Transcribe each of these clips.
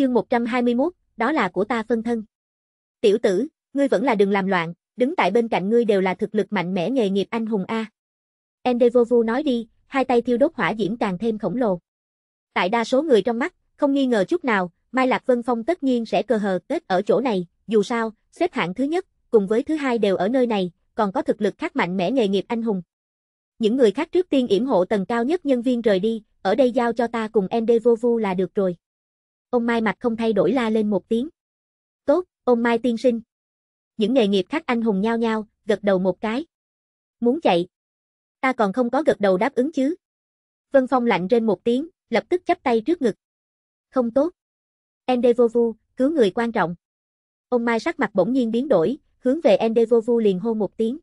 Chương 121, đó là của ta phân thân. Tiểu tử, ngươi vẫn là đừng làm loạn, đứng tại bên cạnh ngươi đều là thực lực mạnh mẽ nghề nghiệp anh hùng a. Endevovu nói đi, hai tay thiêu đốt hỏa diễm càng thêm khổng lồ. Tại đa số người trong mắt, không nghi ngờ chút nào, Mai Lạc Vân Phong tất nhiên sẽ cơ hờ kết ở chỗ này, dù sao, xếp hạng thứ nhất, cùng với thứ hai đều ở nơi này, còn có thực lực khác mạnh mẽ nghề nghiệp anh hùng. Những người khác trước tiên yểm hộ tầng cao nhất nhân viên rời đi, ở đây giao cho ta cùng Endevovu là được rồi ông Mai mặt không thay đổi la lên một tiếng. Tốt, ông Mai tiên sinh. Những nghề nghiệp khác anh hùng nhao nhao, gật đầu một cái. Muốn chạy. Ta còn không có gật đầu đáp ứng chứ. Vân Phong lạnh trên một tiếng, lập tức chắp tay trước ngực. Không tốt. Endevovu, cứu người quan trọng. Ông Mai sắc mặt bỗng nhiên biến đổi, hướng về Endevovu liền hô một tiếng.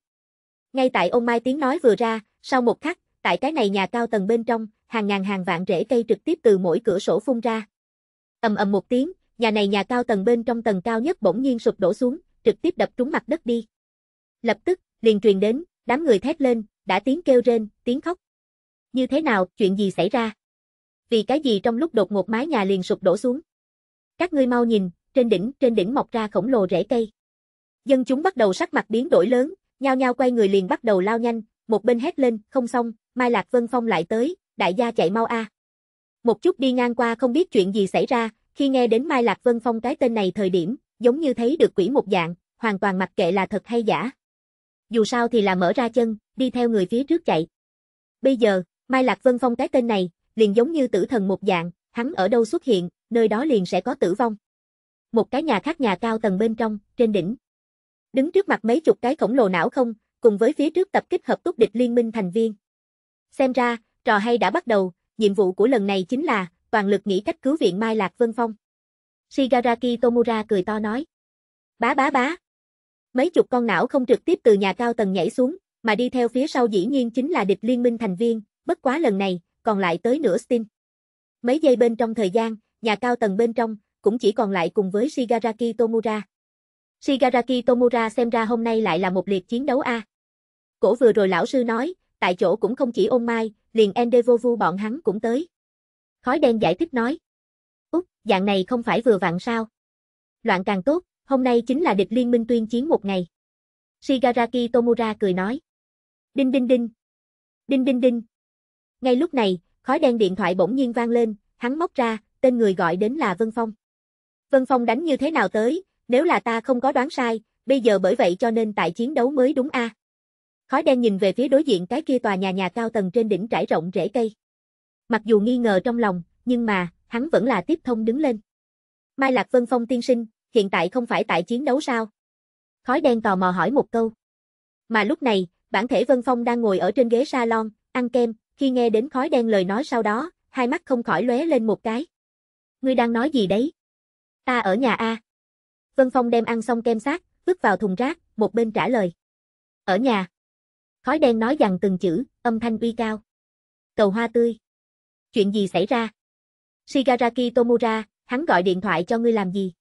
Ngay tại ông Mai tiếng nói vừa ra, sau một khắc, tại cái này nhà cao tầng bên trong, hàng ngàn hàng vạn rễ cây trực tiếp từ mỗi cửa sổ phun ra. Ầm ầm một tiếng, nhà này nhà cao tầng bên trong tầng cao nhất bỗng nhiên sụp đổ xuống, trực tiếp đập trúng mặt đất đi. Lập tức, liền truyền đến, đám người thét lên, đã tiếng kêu rên, tiếng khóc. Như thế nào, chuyện gì xảy ra? Vì cái gì trong lúc đột ngột mái nhà liền sụp đổ xuống? Các ngươi mau nhìn, trên đỉnh, trên đỉnh mọc ra khổng lồ rễ cây. Dân chúng bắt đầu sắc mặt biến đổi lớn, nhao nhao quay người liền bắt đầu lao nhanh, một bên hét lên, không xong, Mai Lạc Vân Phong lại tới, đại gia chạy mau a. À. Một chút đi ngang qua không biết chuyện gì xảy ra, khi nghe đến Mai Lạc Vân Phong cái tên này thời điểm, giống như thấy được quỷ một dạng, hoàn toàn mặc kệ là thật hay giả. Dù sao thì là mở ra chân, đi theo người phía trước chạy. Bây giờ, Mai Lạc Vân Phong cái tên này, liền giống như tử thần một dạng, hắn ở đâu xuất hiện, nơi đó liền sẽ có tử vong. Một cái nhà khác nhà cao tầng bên trong, trên đỉnh. Đứng trước mặt mấy chục cái khổng lồ não không, cùng với phía trước tập kích hợp túc địch liên minh thành viên. Xem ra, trò hay đã bắt đầu, nhiệm vụ của lần này chính là toàn lực nghĩ cách cứu viện Mai Lạc Vân Phong. Shigaraki Tomura cười to nói. Bá bá bá. Mấy chục con não không trực tiếp từ nhà cao tầng nhảy xuống, mà đi theo phía sau dĩ nhiên chính là địch liên minh thành viên, bất quá lần này, còn lại tới nửa Steam. Mấy giây bên trong thời gian, nhà cao tầng bên trong, cũng chỉ còn lại cùng với Shigaraki Tomura. Shigaraki Tomura xem ra hôm nay lại là một liệt chiến đấu A. Cổ vừa rồi lão sư nói, tại chỗ cũng không chỉ ôn mai, liền Endeavor vu bọn hắn cũng tới. Khói đen giải thích nói. Úc, dạng này không phải vừa vặn sao? Loạn càng tốt, hôm nay chính là địch liên minh tuyên chiến một ngày. Shigaraki Tomura cười nói. Đinh đinh đinh. Đinh đinh đinh. Ngay lúc này, khói đen điện thoại bỗng nhiên vang lên, hắn móc ra, tên người gọi đến là Vân Phong. Vân Phong đánh như thế nào tới, nếu là ta không có đoán sai, bây giờ bởi vậy cho nên tại chiến đấu mới đúng a. À? Khói đen nhìn về phía đối diện cái kia tòa nhà nhà cao tầng trên đỉnh trải rộng rễ cây. Mặc dù nghi ngờ trong lòng, nhưng mà, hắn vẫn là tiếp thông đứng lên. Mai Lạc Vân Phong tiên sinh, hiện tại không phải tại chiến đấu sao? Khói đen tò mò hỏi một câu. Mà lúc này, bản thể Vân Phong đang ngồi ở trên ghế salon, ăn kem, khi nghe đến khói đen lời nói sau đó, hai mắt không khỏi lóe lên một cái. Ngươi đang nói gì đấy? Ta ở nhà A. Vân Phong đem ăn xong kem sát, vứt vào thùng rác, một bên trả lời. Ở nhà khói đen nói rằng từng chữ, âm thanh uy cao. Cầu hoa tươi. Chuyện gì xảy ra? Shigaraki Tomura, hắn gọi điện thoại cho ngươi làm gì?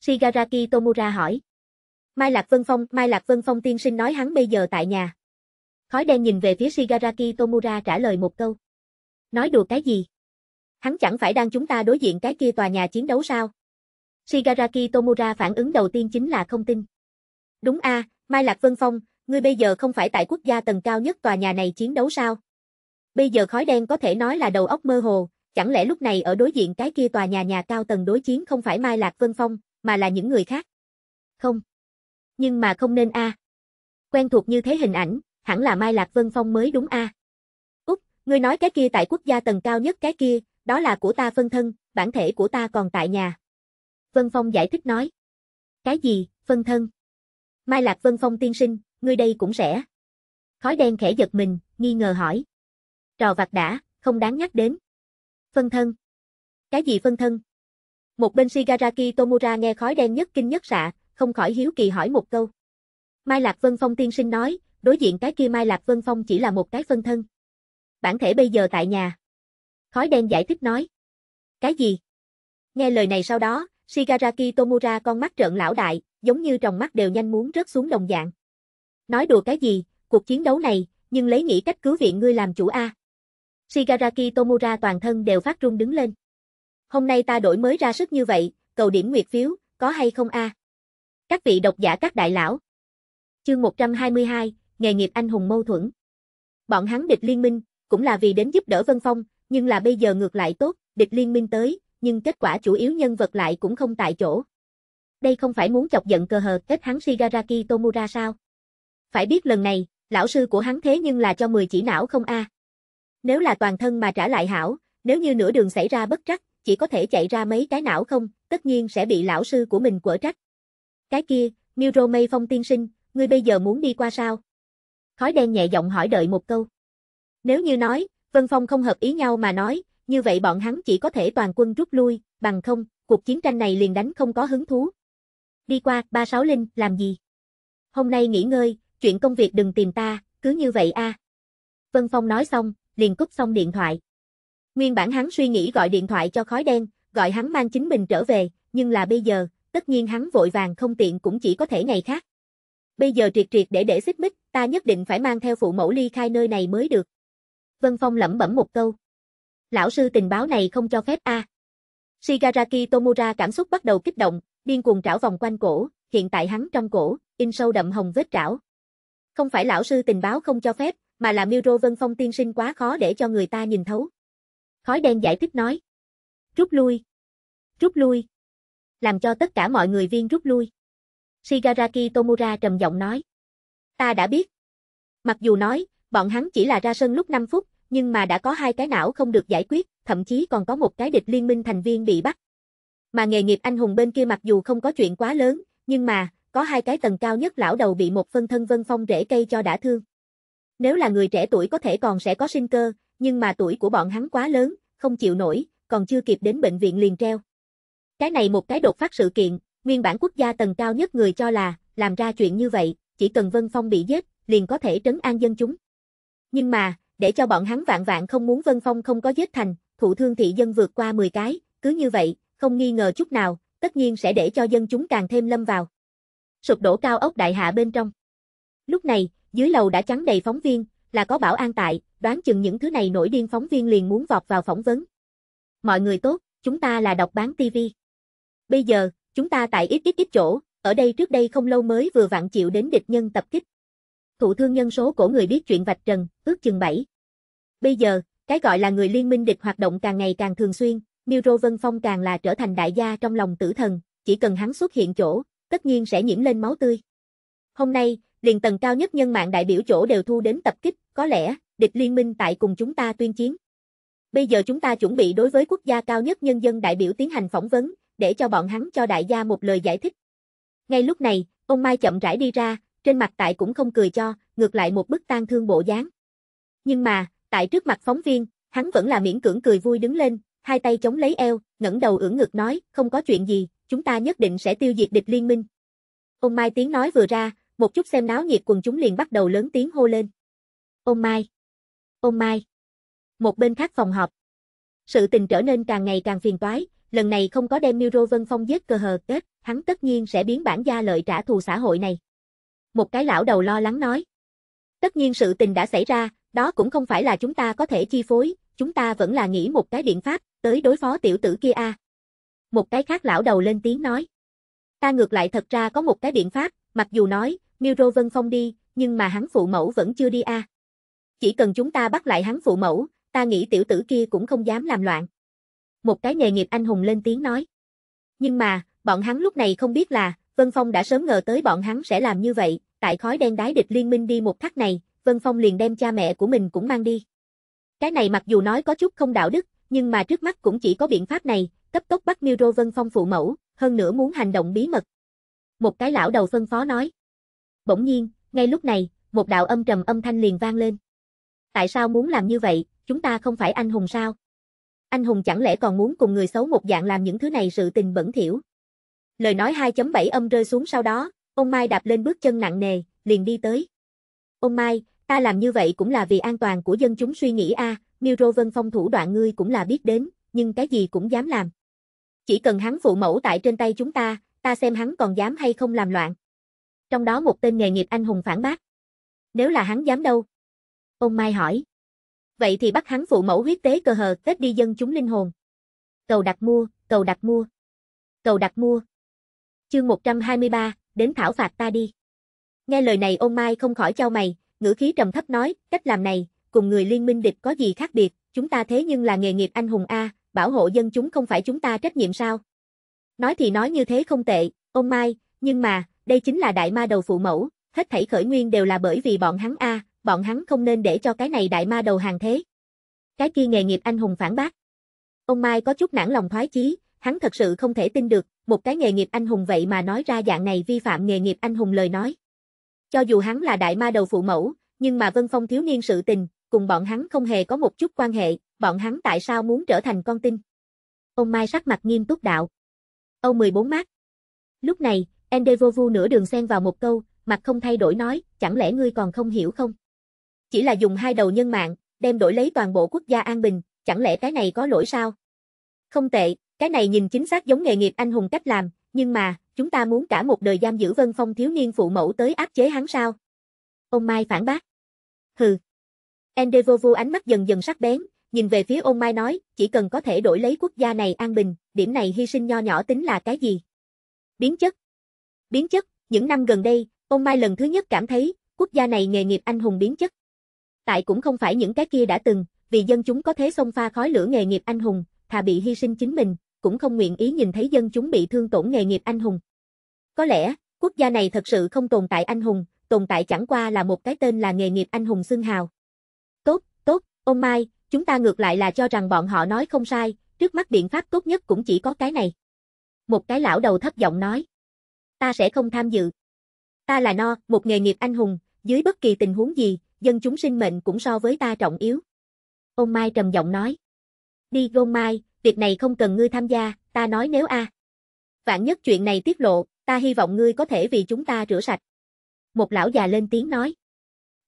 Shigaraki Tomura hỏi. Mai Lạc Vân Phong, Mai Lạc Vân Phong tiên sinh nói hắn bây giờ tại nhà. Khói đen nhìn về phía Shigaraki Tomura trả lời một câu. Nói đùa cái gì? Hắn chẳng phải đang chúng ta đối diện cái kia tòa nhà chiến đấu sao? Shigaraki Tomura phản ứng đầu tiên chính là không tin. Đúng a, Mai Lạc Vân Phong, ngươi bây giờ không phải tại quốc gia tầng cao nhất tòa nhà này chiến đấu sao? Bây giờ khói đen có thể nói là đầu óc mơ hồ, chẳng lẽ lúc này ở đối diện cái kia tòa nhà nhà cao tầng đối chiến không phải Mai Lạc Vân Phong, mà là những người khác? Không. Nhưng mà không nên a. Quen thuộc như thế hình ảnh, hẳn là Mai Lạc Vân Phong mới đúng a. À. Úc, ngươi nói cái kia tại quốc gia tầng cao nhất cái kia, đó là của ta phân thân, bản thể của ta còn tại nhà. Vân Phong giải thích nói. Cái gì, phân thân? Mai Lạc Vân Phong tiên sinh, ngươi đây cũng rẻ. Khói đen khẽ giật mình, nghi ngờ hỏi. Trò vặt đã, không đáng nhắc đến. Phân thân. Cái gì phân thân? Một bên Shigaraki Tomura nghe khói đen nhất kinh nhất sạ, không khỏi hiếu kỳ hỏi một câu. Mai Lạc Vân Phong tiên sinh nói, đối diện cái kia Mai Lạc Vân Phong chỉ là một cái phân thân. Bản thể bây giờ tại nhà. Khói đen giải thích nói. Cái gì? Nghe lời này sau đó, Shigaraki Tomura con mắt trợn lão đại, giống như tròng mắt đều nhanh muốn rớt xuống đồng dạng. Nói đùa cái gì, cuộc chiến đấu này, nhưng lấy nghĩ cách cứu viện ngươi làm chủ A. Shigaraki Tomura toàn thân đều phát run đứng lên. Hôm nay ta đổi mới ra sức như vậy, cầu điểm nguyệt phiếu, có hay không A? Các vị độc giả các đại lão. Chương 122, nghề nghiệp anh hùng mâu thuẫn. Bọn hắn địch liên minh, cũng là vì đến giúp đỡ Vân Phong, nhưng là bây giờ ngược lại tốt, địch liên minh tới, nhưng kết quả chủ yếu nhân vật lại cũng không tại chỗ. Đây không phải muốn chọc giận cờ hờ kết hắn Shigaraki Tomura sao? phải biết lần này, lão sư của hắn thế nhưng là cho 10 chỉ não không a. À. Nếu là toàn thân mà trả lại hảo, nếu như nửa đường xảy ra bất trắc, chỉ có thể chạy ra mấy cái não không, tất nhiên sẽ bị lão sư của mình quở trách. Cái kia, Miro Mây Phong tiên sinh, ngươi bây giờ muốn đi qua sao? Khói đen nhẹ giọng hỏi đợi một câu. Nếu như nói, Vân Phong không hợp ý nhau mà nói, như vậy bọn hắn chỉ có thể toàn quân rút lui, bằng không, cuộc chiến tranh này liền đánh không có hứng thú. Đi qua, ba sáu linh làm gì? Hôm nay nghỉ ngơi, chuyện công việc đừng tìm ta, cứ như vậy a. Vân Phong nói xong, liền cúp xong điện thoại. Nguyên bản hắn suy nghĩ gọi điện thoại cho khói đen, gọi hắn mang chính mình trở về, nhưng là bây giờ, tất nhiên hắn vội vàng không tiện cũng chỉ có thể ngày khác. Bây giờ triệt triệt để để xích mích, ta nhất định phải mang theo phụ mẫu ly khai nơi này mới được. Vân Phong lẩm bẩm một câu. Lão sư tình báo này không cho phép a. Shigaraki Tomura cảm xúc bắt đầu kích động, điên cuồng trảo vòng quanh cổ, hiện tại hắn trong cổ, in sâu đậm hồng vết trảo, không phải lão sư tình báo không cho phép, mà là Miêu Vân Phong tiên sinh quá khó để cho người ta nhìn thấu. Khói đen giải thích nói. Rút lui. Rút lui. Làm cho tất cả mọi người viên rút lui. Shigaraki Tomura trầm giọng nói. Ta đã biết. Mặc dù nói, bọn hắn chỉ là ra sân lúc 5 phút, nhưng mà đã có hai cái não không được giải quyết, thậm chí còn có một cái địch liên minh thành viên bị bắt. Mà nghề nghiệp anh hùng bên kia mặc dù không có chuyện quá lớn, nhưng mà, có hai cái tầng cao nhất lão đầu bị một phân thân vân phong rễ cây cho đã thương. Nếu là người trẻ tuổi có thể còn sẽ có sinh cơ, nhưng mà tuổi của bọn hắn quá lớn, không chịu nổi, còn chưa kịp đến bệnh viện liền treo. Cái này một cái đột phát sự kiện, nguyên bản quốc gia tầng cao nhất người cho là, làm ra chuyện như vậy, chỉ cần Vân Phong bị giết, liền có thể trấn an dân chúng. Nhưng mà, để cho bọn hắn vạn vạn không muốn Vân Phong không có giết thành, thụ thương thị dân vượt qua 10 cái, cứ như vậy, không nghi ngờ chút nào, tất nhiên sẽ để cho dân chúng càng thêm lâm vào sụp đổ cao ốc đại hạ bên trong. Lúc này, dưới lầu đã chắn đầy phóng viên, là có bảo an tại, đoán chừng những thứ này nổi điên phóng viên liền muốn vọt vào phỏng vấn. Mọi người tốt, chúng ta là đọc bán TV. Bây giờ, chúng ta tại ít ít ít chỗ, ở đây trước đây không lâu mới vừa vặn chịu đến địch nhân tập kích. Thụ thương nhân số của người biết chuyện vạch trần, ước chừng 7. Bây giờ, cái gọi là người liên minh địch hoạt động càng ngày càng thường xuyên, Miro Vân Phong càng là trở thành đại gia trong lòng tử thần, chỉ cần hắn xuất hiện chỗ, tất nhiên sẽ nhiễm lên máu tươi. Hôm nay, liền tầng cao nhất nhân mạng đại biểu chỗ đều thu đến tập kích, có lẽ, địch liên minh tại cùng chúng ta tuyên chiến. Bây giờ chúng ta chuẩn bị đối với quốc gia cao nhất nhân dân đại biểu tiến hành phỏng vấn, để cho bọn hắn cho đại gia một lời giải thích. Ngay lúc này, ông Mai chậm rãi đi ra, trên mặt tại cũng không cười cho, ngược lại một bức tang thương bộ dáng. Nhưng mà, tại trước mặt phóng viên, hắn vẫn là miễn cưỡng cười vui đứng lên, hai tay chống lấy eo, ngẩng đầu ưỡn ngực nói, không có chuyện gì, chúng ta nhất định sẽ tiêu diệt địch liên minh. Ông Mai tiếng nói vừa ra, một chút xem náo nhiệt quần chúng liền bắt đầu lớn tiếng hô lên. Ông Mai! Ông Mai! Một bên khác phòng họp. Sự tình trở nên càng ngày càng phiền toái, lần này không có đem Miro Vân Phong giết cơ hờ kết, hắn tất nhiên sẽ biến bản gia lợi trả thù xã hội này. Một cái lão đầu lo lắng nói. Tất nhiên sự tình đã xảy ra, đó cũng không phải là chúng ta có thể chi phối, chúng ta vẫn là nghĩ một cái biện pháp, tới đối phó tiểu tử kia a. À. Một cái khác lão đầu lên tiếng nói. Ta ngược lại thật ra có một cái biện pháp, mặc dù nói, Miro Vân Phong đi, nhưng mà hắn phụ mẫu vẫn chưa đi a. À. Chỉ cần chúng ta bắt lại hắn phụ mẫu, ta nghĩ tiểu tử kia cũng không dám làm loạn. Một cái nghề nghiệp anh hùng lên tiếng nói. Nhưng mà, bọn hắn lúc này không biết là, Vân Phong đã sớm ngờ tới bọn hắn sẽ làm như vậy, tại khói đen đái địch liên minh đi một khắc này, Vân Phong liền đem cha mẹ của mình cũng mang đi. Cái này mặc dù nói có chút không đạo đức, nhưng mà trước mắt cũng chỉ có biện pháp này, cấp tốc bắt Miêu Vân Phong phụ mẫu, hơn nữa muốn hành động bí mật. Một cái lão đầu phân phó nói. Bỗng nhiên, ngay lúc này, một đạo âm trầm âm thanh liền vang lên. Tại sao muốn làm như vậy, chúng ta không phải anh hùng sao? Anh hùng chẳng lẽ còn muốn cùng người xấu một dạng làm những thứ này sự tình bẩn thỉu? Lời nói 2.7 âm rơi xuống sau đó, ông Mai đạp lên bước chân nặng nề, liền đi tới. Ông Mai, ta làm như vậy cũng là vì an toàn của dân chúng suy nghĩ a, à, Miêu Vân Phong thủ đoạn ngươi cũng là biết đến, nhưng cái gì cũng dám làm chỉ cần hắn phụ mẫu tại trên tay chúng ta, ta xem hắn còn dám hay không làm loạn. Trong đó một tên nghề nghiệp anh hùng phản bác. Nếu là hắn dám đâu? Ông Mai hỏi. Vậy thì bắt hắn phụ mẫu huyết tế cơ hờ kết đi dân chúng linh hồn. Cầu đặt mua, cầu đặt mua. Cầu đặt mua. Chương 123, đến thảo phạt ta đi. Nghe lời này ông Mai không khỏi trao mày, ngữ khí trầm thấp nói, cách làm này, cùng người liên minh địch có gì khác biệt, chúng ta thế nhưng là nghề nghiệp anh hùng A, bảo hộ dân chúng không phải chúng ta trách nhiệm sao? Nói thì nói như thế không tệ, ông Mai, nhưng mà, đây chính là đại ma đầu phụ mẫu, hết thảy khởi nguyên đều là bởi vì bọn hắn a, bọn hắn không nên để cho cái này đại ma đầu hàng thế. Cái kia nghề nghiệp anh hùng phản bác. Ông Mai có chút nản lòng thoái chí, hắn thật sự không thể tin được, một cái nghề nghiệp anh hùng vậy mà nói ra dạng này vi phạm nghề nghiệp anh hùng lời nói. Cho dù hắn là đại ma đầu phụ mẫu, nhưng mà Vân Phong thiếu niên sự tình, cùng bọn hắn không hề có một chút quan hệ, bọn hắn tại sao muốn trở thành con tin? Ông Mai sắc mặt nghiêm túc đạo. Âu 14 mát. Lúc này, Endevovu nửa đường xen vào một câu, mặt không thay đổi nói, chẳng lẽ ngươi còn không hiểu không? Chỉ là dùng hai đầu nhân mạng, đem đổi lấy toàn bộ quốc gia an bình, chẳng lẽ cái này có lỗi sao? Không tệ, cái này nhìn chính xác giống nghề nghiệp anh hùng cách làm, nhưng mà, chúng ta muốn cả một đời giam giữ Vân Phong thiếu niên phụ mẫu tới áp chế hắn sao? Ông Mai phản bác. Hừ. Endevovu ánh mắt dần dần sắc bén, nhìn về phía ôn mai nói, chỉ cần có thể đổi lấy quốc gia này an bình, điểm này hy sinh nho nhỏ tính là cái gì? Biến chất. Biến chất, những năm gần đây, ôn mai lần thứ nhất cảm thấy, quốc gia này nghề nghiệp anh hùng biến chất. Tại cũng không phải những cái kia đã từng, vì dân chúng có thế xông pha khói lửa nghề nghiệp anh hùng, thà bị hy sinh chính mình, cũng không nguyện ý nhìn thấy dân chúng bị thương tổn nghề nghiệp anh hùng. Có lẽ, quốc gia này thật sự không tồn tại anh hùng, tồn tại chẳng qua là một cái tên là nghề nghiệp anh hùng xưng hào. Tốt, tốt, ông Mai, chúng ta ngược lại là cho rằng bọn họ nói không sai, trước mắt biện pháp tốt nhất cũng chỉ có cái này. Một cái lão đầu thấp giọng nói. Ta sẽ không tham dự. Ta là no, một nghề nghiệp anh hùng, dưới bất kỳ tình huống gì, dân chúng sinh mệnh cũng so với ta trọng yếu. Ông Mai trầm giọng nói. Đi Gôn Mai, việc này không cần ngươi tham gia, ta nói nếu a. Vạn nhất chuyện này tiết lộ, ta hy vọng ngươi có thể vì chúng ta rửa sạch. Một lão già lên tiếng nói.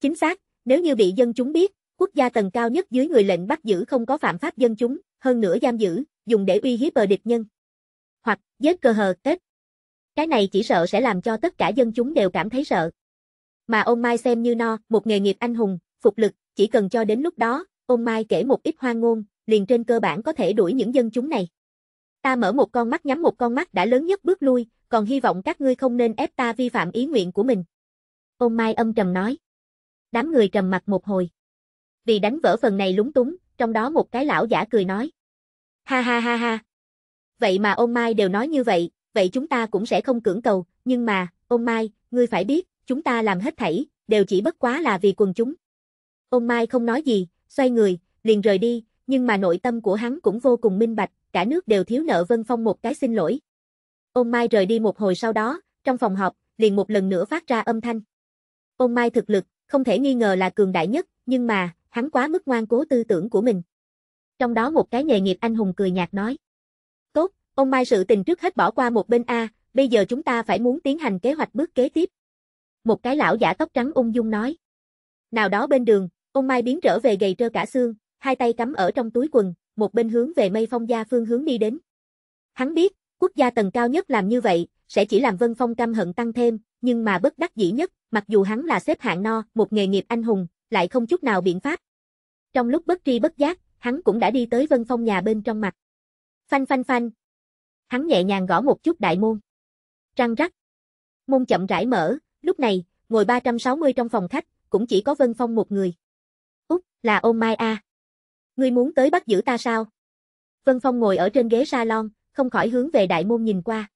Chính xác, nếu như bị dân chúng biết, quốc gia tầng cao nhất dưới người lệnh bắt giữ không có phạm pháp dân chúng, hơn nữa giam giữ, dùng để uy hiếp bờ địch nhân. Hoặc, giết cơ hờ, kết. Cái này chỉ sợ sẽ làm cho tất cả dân chúng đều cảm thấy sợ. Mà ông Mai xem như no, một nghề nghiệp anh hùng, phục lực, chỉ cần cho đến lúc đó, ông Mai kể một ít hoang ngôn, liền trên cơ bản có thể đuổi những dân chúng này. Ta mở một con mắt nhắm một con mắt đã lớn nhất bước lui, còn hy vọng các ngươi không nên ép ta vi phạm ý nguyện của mình. Ông Mai âm trầm nói. Đám người trầm mặt một hồi vì đánh vỡ phần này lúng túng, trong đó một cái lão giả cười nói. Ha ha ha ha. Vậy mà ông Mai đều nói như vậy, vậy chúng ta cũng sẽ không cưỡng cầu, nhưng mà, ông Mai, ngươi phải biết, chúng ta làm hết thảy, đều chỉ bất quá là vì quần chúng. Ông Mai không nói gì, xoay người, liền rời đi, nhưng mà nội tâm của hắn cũng vô cùng minh bạch, cả nước đều thiếu nợ Vân Phong một cái xin lỗi. Ông Mai rời đi một hồi sau đó, trong phòng họp, liền một lần nữa phát ra âm thanh. Ông Mai thực lực, không thể nghi ngờ là cường đại nhất, nhưng mà, hắn quá mức ngoan cố tư tưởng của mình. Trong đó một cái nghề nghiệp anh hùng cười nhạt nói. Tốt, ông Mai sự tình trước hết bỏ qua một bên A, bây giờ chúng ta phải muốn tiến hành kế hoạch bước kế tiếp. Một cái lão giả tóc trắng ung dung nói. Nào đó bên đường, ông Mai biến trở về gầy trơ cả xương, hai tay cắm ở trong túi quần, một bên hướng về mây phong gia phương hướng đi đến. Hắn biết, quốc gia tầng cao nhất làm như vậy, sẽ chỉ làm Vân Phong căm hận tăng thêm, nhưng mà bất đắc dĩ nhất, mặc dù hắn là xếp hạng no, một nghề nghiệp anh hùng, lại không chút nào biện pháp. Trong lúc bất tri bất giác, hắn cũng đã đi tới Vân Phong nhà bên trong mặt. Phanh phanh phanh. Hắn nhẹ nhàng gõ một chút đại môn. Răng rắc. Môn chậm rãi mở, lúc này, ngồi 360 trong phòng khách, cũng chỉ có Vân Phong một người. Úc, là ôn mai a. Ngươi muốn tới bắt giữ ta sao? Vân Phong ngồi ở trên ghế salon, không khỏi hướng về đại môn nhìn qua.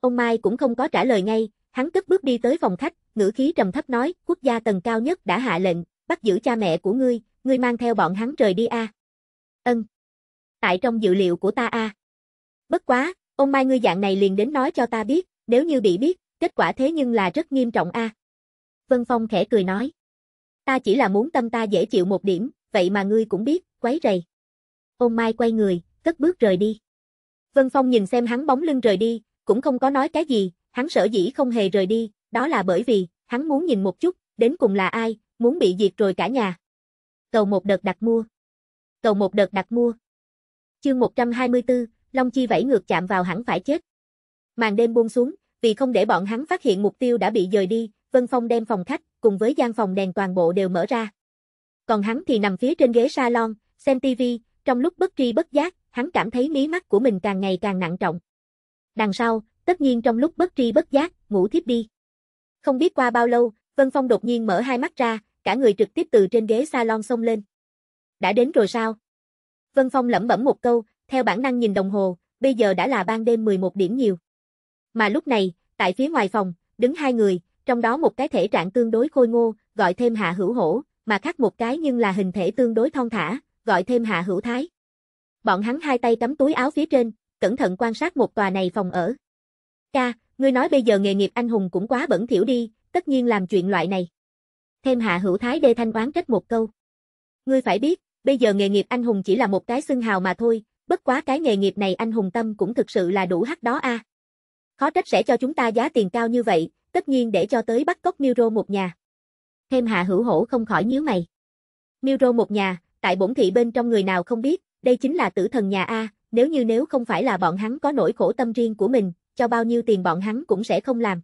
Ông Mai cũng không có trả lời ngay, hắn cất bước đi tới phòng khách, ngữ khí trầm thấp nói, quốc gia tầng cao nhất đã hạ lệnh, bắt giữ cha mẹ của ngươi, ngươi mang theo bọn hắn rời đi a. Ân. Tại trong dự liệu của ta a. Bất quá, ông mai ngươi dạng này liền đến nói cho ta biết, nếu như bị biết, kết quả thế nhưng là rất nghiêm trọng a. Vân Phong khẽ cười nói. Ta chỉ là muốn tâm ta dễ chịu một điểm, vậy mà ngươi cũng biết, quấy rầy. Ông Mai quay người, cất bước rời đi. Vân Phong nhìn xem hắn bóng lưng rời đi, cũng không có nói cái gì, hắn sở dĩ không hề rời đi, đó là bởi vì, hắn muốn nhìn một chút, đến cùng là ai, muốn bị diệt rồi cả nhà. Cầu một đợt đặt mua. Cầu một đợt đặt mua. Chương 124, Long Chi vẫy ngược chạm vào hẳn phải chết. Màn đêm buông xuống, vì không để bọn hắn phát hiện mục tiêu đã bị dời đi, Vân Phong đem phòng khách cùng với gian phòng đèn toàn bộ đều mở ra. Còn hắn thì nằm phía trên ghế salon, xem TV, trong lúc bất tri bất giác, hắn cảm thấy mí mắt của mình càng ngày càng nặng trọng. Đằng sau, tất nhiên trong lúc bất tri bất giác, ngủ thiếp đi. Không biết qua bao lâu, Vân Phong đột nhiên mở hai mắt ra, cả người trực tiếp từ trên ghế salon xông lên. Đã đến rồi sao? Vân Phong lẩm bẩm một câu, theo bản năng nhìn đồng hồ, bây giờ đã là ban đêm 11 điểm nhiều. Mà lúc này, tại phía ngoài phòng, đứng hai người, trong đó một cái thể trạng tương đối khôi ngô, gọi thêm hạ hữu hổ, mà khác một cái nhưng là hình thể tương đối thon thả, gọi thêm hạ hữu thái. Bọn hắn hai tay cắm túi áo phía trên, cẩn thận quan sát một tòa này phòng ở. Ca, ngươi nói bây giờ nghề nghiệp anh hùng cũng quá bẩn thỉu đi, tất nhiên làm chuyện loại này thêm hạ hữu thái đê thanh oán trách một câu. Ngươi phải biết, bây giờ nghề nghiệp anh hùng chỉ là một cái xưng hào mà thôi, bất quá cái nghề nghiệp này anh hùng tâm cũng thực sự là đủ hắc đó a. À. Khó trách sẽ cho chúng ta giá tiền cao như vậy, tất nhiên để cho tới bắt cóc Miro một nhà. Thêm hạ hữu hổ không khỏi nhíu mày. Miro một nhà, tại bổn thị bên trong người nào không biết, đây chính là tử thần nhà A, nếu như nếu không phải là bọn hắn có nỗi khổ tâm riêng của mình, cho bao nhiêu tiền bọn hắn cũng sẽ không làm.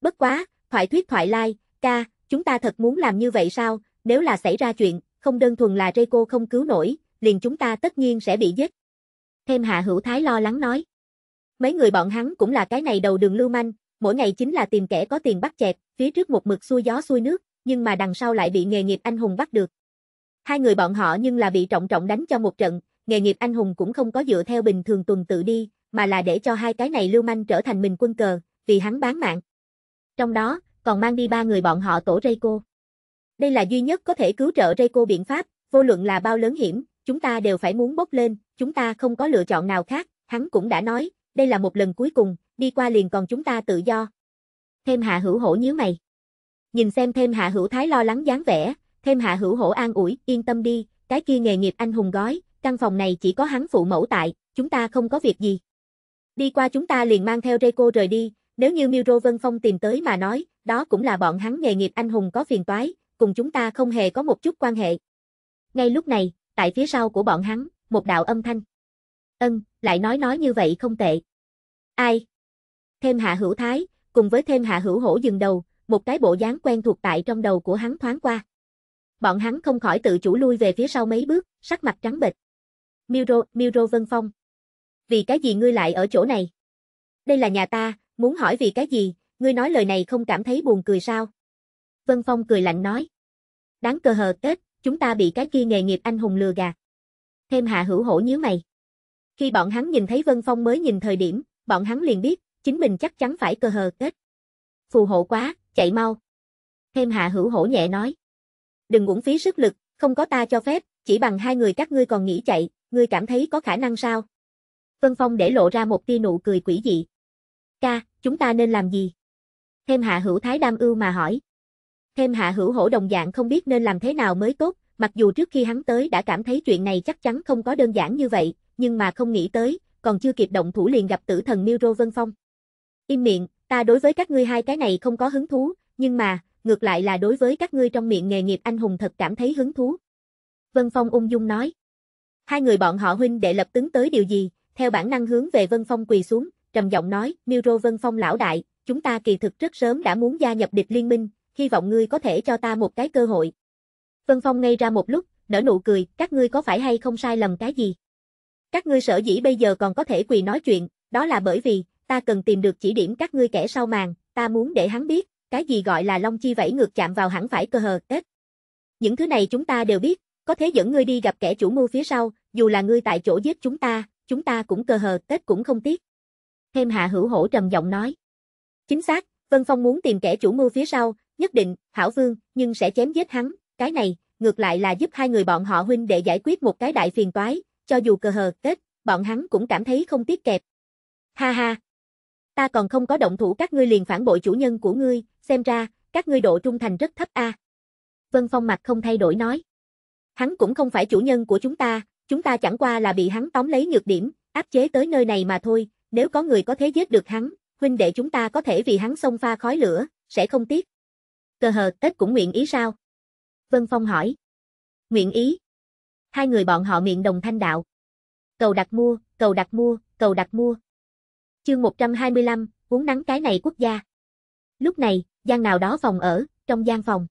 Bất quá, thoại thuyết thoại lai, like, ca, Chúng ta thật muốn làm như vậy sao, nếu là xảy ra chuyện, không đơn thuần là Reiko không cứu nổi, liền chúng ta tất nhiên sẽ bị giết. Thêm Hạ Hữu Thái lo lắng nói. Mấy người bọn hắn cũng là cái này đầu đường lưu manh, mỗi ngày chính là tìm kẻ có tiền bắt chẹt, phía trước một mực xuôi gió xuôi nước, nhưng mà đằng sau lại bị nghề nghiệp anh hùng bắt được. Hai người bọn họ nhưng là bị trọng trọng đánh cho một trận, nghề nghiệp anh hùng cũng không có dựa theo bình thường tuần tự đi, mà là để cho hai cái này lưu manh trở thành mình quân cờ, vì hắn bán mạng. Trong đó, còn mang đi ba người bọn họ tổ Reiko. Đây là duy nhất có thể cứu trợ Reiko biện pháp, vô luận là bao lớn hiểm, chúng ta đều phải muốn bốc lên, chúng ta không có lựa chọn nào khác, hắn cũng đã nói, đây là một lần cuối cùng, đi qua liền còn chúng ta tự do. Thêm hạ hữu hổ nhíu mày. Nhìn xem thêm hạ hữu thái lo lắng dáng vẻ, thêm hạ hữu hổ an ủi, yên tâm đi, cái kia nghề nghiệp anh hùng gói, căn phòng này chỉ có hắn phụ mẫu tại, chúng ta không có việc gì. Đi qua chúng ta liền mang theo Reiko rời đi, nếu như Miro Vân Phong tìm tới mà nói, đó cũng là bọn hắn nghề nghiệp anh hùng có phiền toái, cùng chúng ta không hề có một chút quan hệ. Ngay lúc này, tại phía sau của bọn hắn, một đạo âm thanh. Ân, lại nói nói như vậy không tệ. Ai? Thêm hạ hữu thái, cùng với thêm hạ hữu hổ dừng đầu, một cái bộ dáng quen thuộc tại trong đầu của hắn thoáng qua. Bọn hắn không khỏi tự chủ lui về phía sau mấy bước, sắc mặt trắng bệch. Miro, Miro Vân Phong. Vì cái gì ngươi lại ở chỗ này? Đây là nhà ta, muốn hỏi vì cái gì, Ngươi nói lời này không cảm thấy buồn cười sao? Vân Phong cười lạnh nói. Đáng cờ hờ kết, chúng ta bị cái kia nghề nghiệp anh hùng lừa gạt. Thêm hạ hữu hổ nhíu mày. Khi bọn hắn nhìn thấy Vân Phong mới nhìn thời điểm, bọn hắn liền biết, chính mình chắc chắn phải cờ hờ kết. Phù hộ quá, chạy mau. Thêm hạ hữu hổ nhẹ nói. Đừng uổng phí sức lực, không có ta cho phép, chỉ bằng hai người các ngươi còn nghĩ chạy, ngươi cảm thấy có khả năng sao? Vân Phong để lộ ra một tia nụ cười quỷ dị. Ca, chúng ta nên làm gì? Thêm hạ hữu thái đam ưu mà hỏi. Thêm hạ hữu hổ đồng dạng không biết nên làm thế nào mới tốt, mặc dù trước khi hắn tới đã cảm thấy chuyện này chắc chắn không có đơn giản như vậy, nhưng mà không nghĩ tới, còn chưa kịp động thủ liền gặp tử thần Miro Vân Phong. Im miệng, ta đối với các ngươi hai cái này không có hứng thú, nhưng mà, ngược lại là đối với các ngươi trong miệng nghề nghiệp anh hùng thật cảm thấy hứng thú. Vân Phong ung dung nói. Hai người bọn họ huynh đệ lập tướng tới điều gì, theo bản năng hướng về Vân Phong quỳ xuống, trầm giọng nói, Miro Vân Phong lão đại, chúng ta kỳ thực rất sớm đã muốn gia nhập địch liên minh, hy vọng ngươi có thể cho ta một cái cơ hội. Vân Phong ngây ra một lúc, nở nụ cười, các ngươi có phải hay không sai lầm cái gì? Các ngươi sở dĩ bây giờ còn có thể quỳ nói chuyện, đó là bởi vì, ta cần tìm được chỉ điểm các ngươi kẻ sau màn, ta muốn để hắn biết, cái gì gọi là long chi vẫy ngược chạm vào hẳn phải cơ hờ, ếch. Những thứ này chúng ta đều biết, có thể dẫn ngươi đi gặp kẻ chủ mưu phía sau, dù là ngươi tại chỗ giết chúng ta, chúng ta cũng cơ hờ, ếch cũng không tiếc. Thêm hạ hữu hổ trầm giọng nói. Chính xác, Vân Phong muốn tìm kẻ chủ mưu phía sau, nhất định, Hảo Vương, nhưng sẽ chém giết hắn, cái này, ngược lại là giúp hai người bọn họ huynh để giải quyết một cái đại phiền toái, cho dù cờ hờ kết, bọn hắn cũng cảm thấy không tiếc kẹp. Ha ha! Ta còn không có động thủ các ngươi liền phản bội chủ nhân của ngươi, xem ra, các ngươi độ trung thành rất thấp a. À. Vân Phong mặt không thay đổi nói. Hắn cũng không phải chủ nhân của chúng ta, chúng ta chẳng qua là bị hắn tóm lấy nhược điểm, áp chế tới nơi này mà thôi, nếu có người có thế giết được hắn, huynh đệ chúng ta có thể vì hắn xông pha khói lửa, sẽ không tiếc. Cờ hờ, Tết cũng nguyện ý sao? Vân Phong hỏi. Nguyện ý. Hai người bọn họ miệng đồng thanh đạo. Cầu đặt mua, cầu đặt mua, cầu đặt mua. Chương 125, uống nắng cái này quốc gia. Lúc này, gian nào đó phòng ở, trong gian phòng.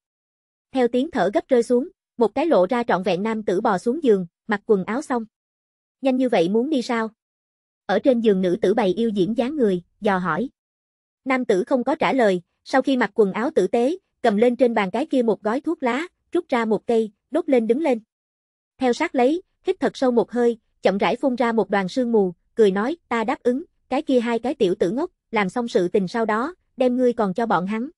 Theo tiếng thở gấp rơi xuống, một cái lộ ra trọn vẹn nam tử bò xuống giường, mặc quần áo xong. Nhanh như vậy muốn đi sao? Ở trên giường nữ tử bày yêu diễn dáng người, dò hỏi. Nam tử không có trả lời, sau khi mặc quần áo tử tế, cầm lên trên bàn cái kia một gói thuốc lá, rút ra một cây, đốt lên đứng lên. Theo sát lấy, hít thật sâu một hơi, chậm rãi phun ra một đoàn sương mù, cười nói, ta đáp ứng, cái kia hai cái tiểu tử ngốc, làm xong sự tình sau đó, đem ngươi còn cho bọn hắn.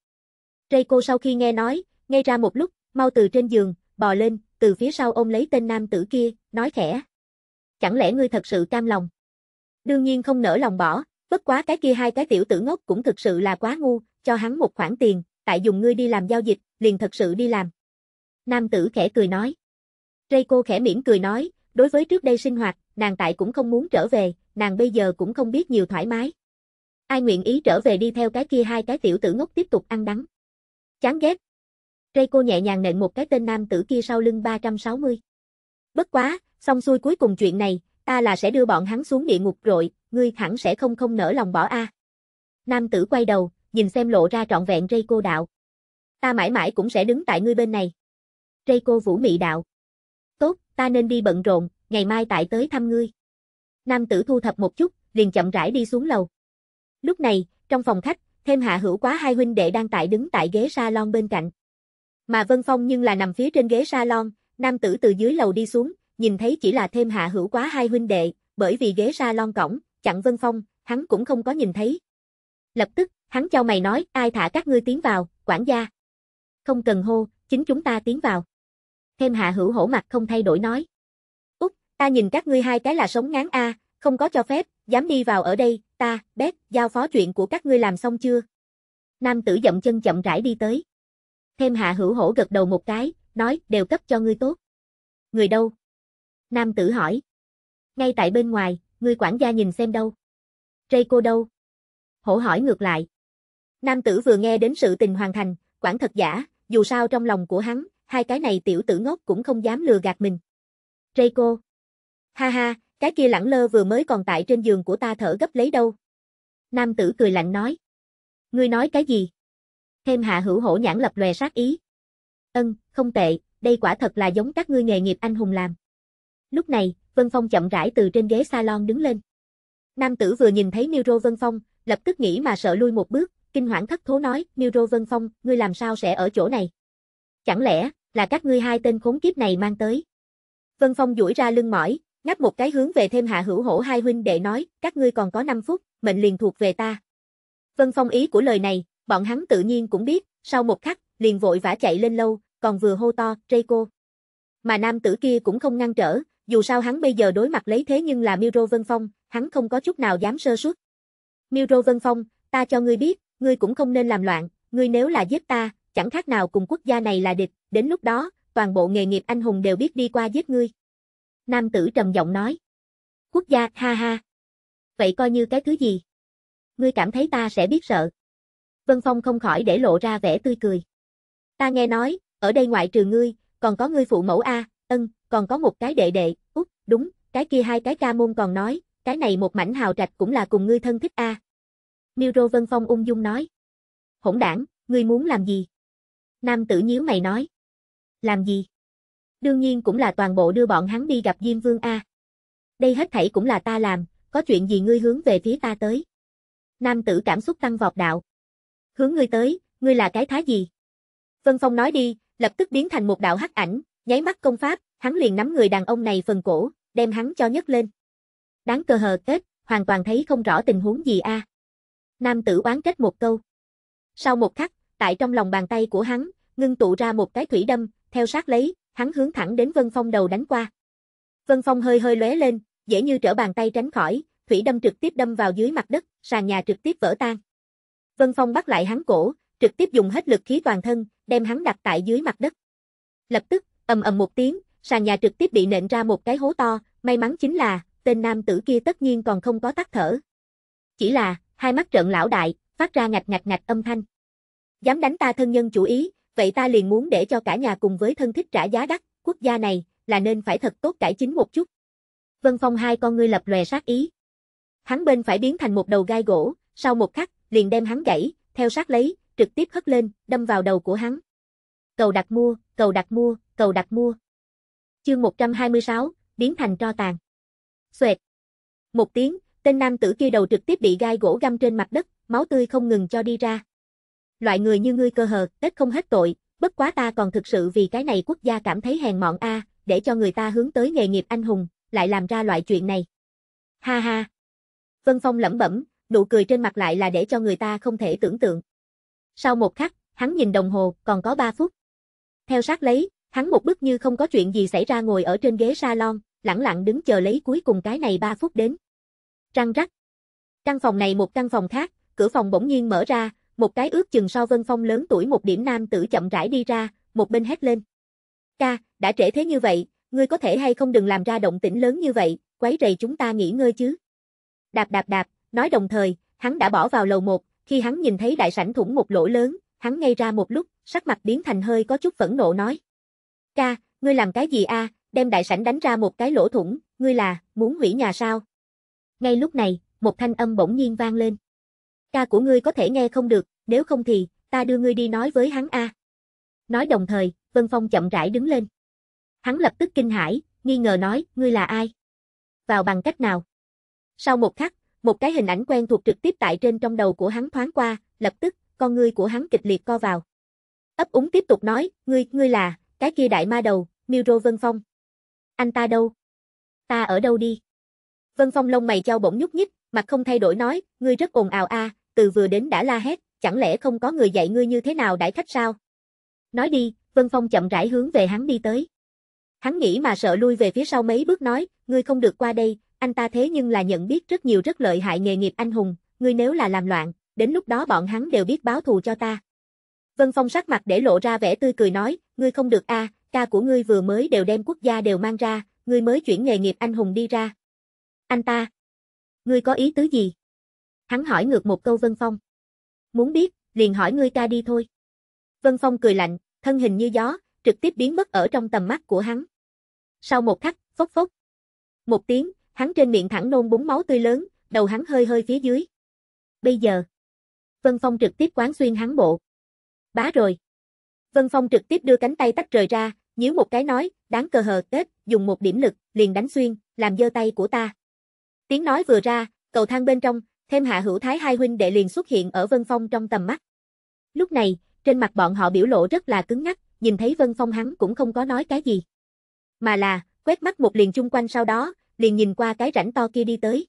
Rây cô sau khi nghe nói, ngay ra một lúc, mau từ trên giường, bò lên, từ phía sau ôm lấy tên nam tử kia, nói khẽ. Chẳng lẽ ngươi thật sự cam lòng? Đương nhiên không nỡ lòng bỏ, Bất quá cái kia hai cái tiểu tử ngốc cũng thực sự là quá ngu, cho hắn một khoản tiền, tại dùng ngươi đi làm giao dịch, liền thật sự đi làm. Nam tử khẽ cười nói. ray cô khẽ mỉm cười nói, đối với trước đây sinh hoạt, nàng tại cũng không muốn trở về, nàng bây giờ cũng không biết nhiều thoải mái. Ai nguyện ý trở về đi theo cái kia hai cái tiểu tử ngốc tiếp tục ăn đắng. Chán ghét. ray cô nhẹ nhàng nện một cái tên nam tử kia sau lưng 360. Bất quá, xong xuôi cuối cùng chuyện này, ta là sẽ đưa bọn hắn xuống địa ngục rồi, ngươi hẳn sẽ không không nỡ lòng bỏ a. Nam tử quay đầu, nhìn xem lộ ra trọn vẹn rây cô đạo. Ta mãi mãi cũng sẽ đứng tại ngươi bên này. Rây cô vũ mị đạo. Tốt, ta nên đi bận rộn, ngày mai tại tới thăm ngươi. Nam tử thu thập một chút, liền chậm rãi đi xuống lầu. Lúc này, trong phòng khách, thêm hạ hữu quá hai huynh đệ đang tại đứng tại ghế salon bên cạnh. Mà Vân Phong nhưng là nằm phía trên ghế salon, nam tử từ dưới lầu đi xuống, nhìn thấy chỉ là thêm hạ hữu quá hai huynh đệ, bởi vì ghế salon cổng, chặn Vân Phong, hắn cũng không có nhìn thấy. Lập tức, hắn cho mày nói, ai thả các ngươi tiến vào, quản gia. Không cần hô, chính chúng ta tiến vào. Thêm hạ hữu hổ mặt không thay đổi nói. Úc, ta nhìn các ngươi hai cái là sống ngán a, không có cho phép, dám đi vào ở đây, ta, bét, giao phó chuyện của các ngươi làm xong chưa? Nam tử dậm chân chậm rãi đi tới. Thêm hạ hữu hổ gật đầu một cái, nói, đều cấp cho ngươi tốt. Người đâu? Nam tử hỏi. Ngay tại bên ngoài, ngươi quản gia nhìn xem đâu. Rây cô đâu? Hổ hỏi ngược lại. Nam tử vừa nghe đến sự tình hoàn thành, quản thật giả, dù sao trong lòng của hắn, hai cái này tiểu tử ngốc cũng không dám lừa gạt mình. Rây cô. Ha ha, cái kia lẳng lơ vừa mới còn tại trên giường của ta thở gấp lấy đâu. Nam tử cười lạnh nói. Ngươi nói cái gì? Thêm hạ hữu hổ nhãn lập lòe sát ý. Ân, không tệ, đây quả thật là giống các ngươi nghề nghiệp anh hùng làm. Lúc này, Vân Phong chậm rãi từ trên ghế salon đứng lên. Nam tử vừa nhìn thấy Miro Vân Phong, lập tức nghĩ mà sợ lui một bước, kinh hoảng thất thố nói, Miro Vân Phong, ngươi làm sao sẽ ở chỗ này? Chẳng lẽ, là các ngươi hai tên khốn kiếp này mang tới? Vân Phong duỗi ra lưng mỏi, ngáp một cái hướng về thêm hạ hữu hổ hai huynh đệ nói, các ngươi còn có 5 phút, mệnh liền thuộc về ta. Vân Phong ý của lời này, bọn hắn tự nhiên cũng biết, sau một khắc, liền vội vã chạy lên lâu, còn vừa hô to, trây Mà nam tử kia cũng không ngăn trở, dù sao hắn bây giờ đối mặt lấy thế nhưng là Miro Vân Phong, hắn không có chút nào dám sơ suất. Miro Vân Phong, ta cho ngươi biết, ngươi cũng không nên làm loạn, ngươi nếu là giết ta, chẳng khác nào cùng quốc gia này là địch, đến lúc đó, toàn bộ nghề nghiệp anh hùng đều biết đi qua giết ngươi. Nam tử trầm giọng nói. Quốc gia, ha ha. Vậy coi như cái thứ gì? Ngươi cảm thấy ta sẽ biết sợ. Vân Phong không khỏi để lộ ra vẻ tươi cười. Ta nghe nói, ở đây ngoại trừ ngươi, còn có ngươi phụ mẫu A, ân, còn có một cái đệ đệ, út, đúng, cái kia hai cái ca môn còn nói, cái này một mảnh hào trạch cũng là cùng ngươi thân thích a. À. Niro Vân Phong ung dung nói. Hỗn đảng, ngươi muốn làm gì? Nam tử nhíu mày nói. Làm gì? Đương nhiên cũng là toàn bộ đưa bọn hắn đi gặp Diêm Vương A. Đây hết thảy cũng là ta làm, có chuyện gì ngươi hướng về phía ta tới? Nam tử cảm xúc tăng vọt đạo. Hướng ngươi tới, ngươi là cái thái gì? Vân Phong nói đi, lập tức biến thành một đạo hắc ảnh, nháy mắt công pháp, hắn liền nắm người đàn ông này phần cổ, đem hắn cho nhấc lên. Đáng cơ hờ kết, hoàn toàn thấy không rõ tình huống gì a. Nam tử oán kết một câu. Sau một khắc, tại trong lòng bàn tay của hắn, ngưng tụ ra một cái thủy đâm, theo sát lấy, hắn hướng thẳng đến Vân Phong đầu đánh qua. Vân Phong hơi hơi lóe lên, dễ như trở bàn tay tránh khỏi, thủy đâm trực tiếp đâm vào dưới mặt đất, sàn nhà trực tiếp vỡ tan. Vân Phong bắt lại hắn cổ, trực tiếp dùng hết lực khí toàn thân, đem hắn đặt tại dưới mặt đất. Lập tức, ầm ầm một tiếng, sàn nhà trực tiếp bị nện ra một cái hố to, may mắn chính là, tên nam tử kia tất nhiên còn không có tắt thở. Chỉ là, hai mắt trợn lão đại, phát ra ngạch ngạch ngạch âm thanh. Dám đánh ta thân nhân chủ ý, vậy ta liền muốn để cho cả nhà cùng với thân thích trả giá đắt, quốc gia này, là nên phải thật tốt cải chính một chút. Vân Phong hai con ngươi lập lòe sát ý. Hắn bên phải biến thành một đầu gai gỗ, sau một khắc, liền đem hắn gãy, theo sát lấy, trực tiếp hất lên, đâm vào đầu của hắn. Cầu đặt mua, cầu đặt mua, cầu đặt mua. Chương 126, biến thành tro tàn. Xoẹt. Một tiếng, tên nam tử kia đầu trực tiếp bị gai gỗ găm trên mặt đất, máu tươi không ngừng cho đi ra. Loại người như ngươi cơ hờ, tết không hết tội, bất quá ta còn thực sự vì cái này quốc gia cảm thấy hèn mọn a, để cho người ta hướng tới nghề nghiệp anh hùng, lại làm ra loại chuyện này. Ha ha. Vân Phong lẩm bẩm, nụ cười trên mặt lại là để cho người ta không thể tưởng tượng. Sau một khắc, hắn nhìn đồng hồ, còn có 3 phút. Theo sát lấy, Hắn một bức như không có chuyện gì xảy ra ngồi ở trên ghế salon, lặng lặng đứng chờ lấy cuối cùng cái này 3 phút đến. Răng rắc. Căn phòng này một căn phòng khác, cửa phòng bỗng nhiên mở ra, một cái ước chừng so Vân Phong lớn tuổi một điểm nam tử chậm rãi đi ra, một bên hét lên. Ca, đã trễ thế như vậy, ngươi có thể hay không đừng làm ra động tĩnh lớn như vậy, quấy rầy chúng ta nghỉ ngơi chứ. Đạp đạp đạp, nói đồng thời, hắn đã bỏ vào lầu một, khi hắn nhìn thấy đại sảnh thủng một lỗ lớn, hắn ngay ra một lúc, sắc mặt biến thành hơi có chút phẫn nộ nói. Ca, ngươi làm cái gì a? đem đại sảnh đánh ra một cái lỗ thủng, ngươi là, muốn hủy nhà sao? Ngay lúc này, một thanh âm bỗng nhiên vang lên. Ca của ngươi có thể nghe không được, nếu không thì, ta đưa ngươi đi nói với hắn a. Nói đồng thời, Vân Phong chậm rãi đứng lên. Hắn lập tức kinh hãi, nghi ngờ nói, ngươi là ai? Vào bằng cách nào? Sau một khắc, một cái hình ảnh quen thuộc trực tiếp tại trên trong đầu của hắn thoáng qua, lập tức, con ngươi của hắn kịch liệt co vào. Ấp úng tiếp tục nói, ngươi, ngươi là, cái kia đại ma đầu, Miro Vân Phong. Anh ta đâu? Ta ở đâu đi? Vân Phong lông mày trao bỗng nhúc nhích, mặt không thay đổi nói, ngươi rất ồn ào a, từ vừa đến đã la hét, chẳng lẽ không có người dạy ngươi như thế nào đãi khách sao? Nói đi, Vân Phong chậm rãi hướng về hắn đi tới. Hắn nghĩ mà sợ lui về phía sau mấy bước nói, ngươi không được qua đây, anh ta thế nhưng là nhận biết rất nhiều rất lợi hại nghề nghiệp anh hùng, ngươi nếu là làm loạn, đến lúc đó bọn hắn đều biết báo thù cho ta. Vân Phong sắc mặt để lộ ra vẻ tươi cười nói, ngươi không được a, à, ca của ngươi vừa mới đều đem quốc gia đều mang ra, ngươi mới chuyển nghề nghiệp anh hùng đi ra. Anh ta, ngươi có ý tứ gì? Hắn hỏi ngược một câu Vân Phong. Muốn biết, liền hỏi ngươi ca đi thôi. Vân Phong cười lạnh, thân hình như gió, trực tiếp biến mất ở trong tầm mắt của hắn. Sau một khắc, phốc phốc. Một tiếng, hắn trên miệng thẳng nôn búng máu tươi lớn, đầu hắn hơi hơi phía dưới. Bây giờ, Vân Phong trực tiếp quán xuyên hắn bộ. Bá rồi. Vân Phong trực tiếp đưa cánh tay tách rời ra, nhíu một cái nói, đáng cờ hờ, kết, dùng một điểm lực, liền đánh xuyên, làm dơ tay của ta. Tiếng nói vừa ra, cầu thang bên trong, thêm hạ hữu thái hai huynh đệ liền xuất hiện ở Vân Phong trong tầm mắt. Lúc này, trên mặt bọn họ biểu lộ rất là cứng nhắc, nhìn thấy Vân Phong hắn cũng không có nói cái gì. Mà là, quét mắt một liền chung quanh sau đó, liền nhìn qua cái rãnh to kia đi tới.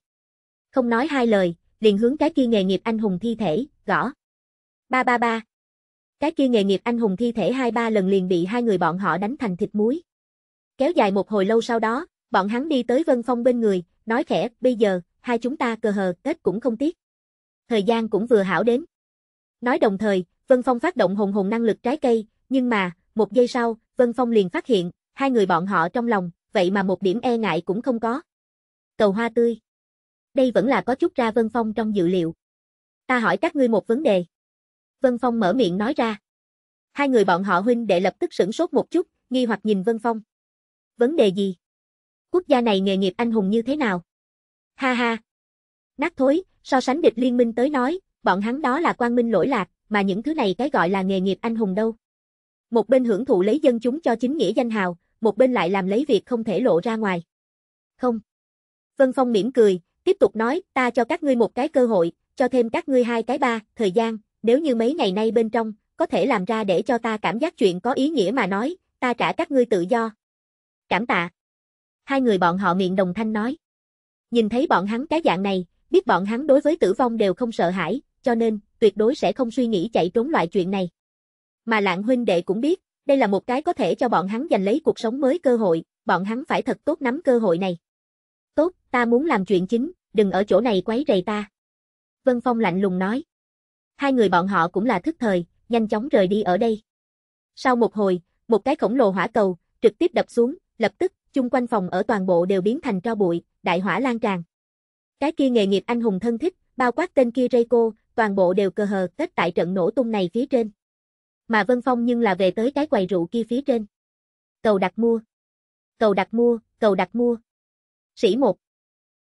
Không nói hai lời, liền hướng cái kia nghề nghiệp anh hùng thi thể, gõ. Ba ba ba, cái kia nghề nghiệp anh hùng thi thể hai ba lần liền bị hai người bọn họ đánh thành thịt muối. Kéo dài một hồi lâu sau đó, bọn hắn đi tới Vân Phong bên người, nói khẽ, bây giờ, hai chúng ta cờ hờ, Tết cũng không tiếc. Thời gian cũng vừa hảo đến. Nói đồng thời, Vân Phong phát động hồn hồn năng lực trái cây, nhưng mà, một giây sau, Vân Phong liền phát hiện, hai người bọn họ trong lòng, vậy mà một điểm e ngại cũng không có. Cầu hoa tươi. Đây vẫn là có chút ra Vân Phong trong dự liệu. Ta hỏi các ngươi một vấn đề. Vân Phong mở miệng nói ra. Hai người bọn họ huynh đệ lập tức sửng sốt một chút, nghi hoặc nhìn Vân Phong. Vấn đề gì? Quốc gia này nghề nghiệp anh hùng như thế nào? Ha ha! Nát thối, so sánh địch liên minh tới nói, bọn hắn đó là quan minh lỗi lạc, mà những thứ này cái gọi là nghề nghiệp anh hùng đâu. Một bên hưởng thụ lấy dân chúng cho chính nghĩa danh hào, một bên lại làm lấy việc không thể lộ ra ngoài. Không. Vân Phong mỉm cười, tiếp tục nói, ta cho các ngươi một cái cơ hội, cho thêm các ngươi hai cái ba, thời gian, nếu như mấy ngày nay bên trong, có thể làm ra để cho ta cảm giác chuyện có ý nghĩa mà nói, ta trả các ngươi tự do. Cảm tạ. Hai người bọn họ miệng đồng thanh nói. Nhìn thấy bọn hắn cái dạng này, biết bọn hắn đối với tử vong đều không sợ hãi, cho nên, tuyệt đối sẽ không suy nghĩ chạy trốn loại chuyện này. Mà lạng huynh đệ cũng biết, đây là một cái có thể cho bọn hắn giành lấy cuộc sống mới cơ hội, bọn hắn phải thật tốt nắm cơ hội này. Tốt, ta muốn làm chuyện chính, đừng ở chỗ này quấy rầy ta. Vân Phong lạnh lùng nói. Hai người bọn họ cũng là thức thời, nhanh chóng rời đi ở đây. Sau một hồi, một cái khổng lồ hỏa cầu, trực tiếp đập xuống, lập tức, chung quanh phòng ở toàn bộ đều biến thành tro bụi, đại hỏa lan tràn. Cái kia nghề nghiệp anh hùng thân thích, bao quát tên kia Reiko, toàn bộ đều cơ hờ kết tại trận nổ tung này phía trên. Mà Vân Phong nhưng là về tới cái quầy rượu kia phía trên. Cầu đặt mua. Cầu đặt mua, cầu đặt mua. Sĩ 1.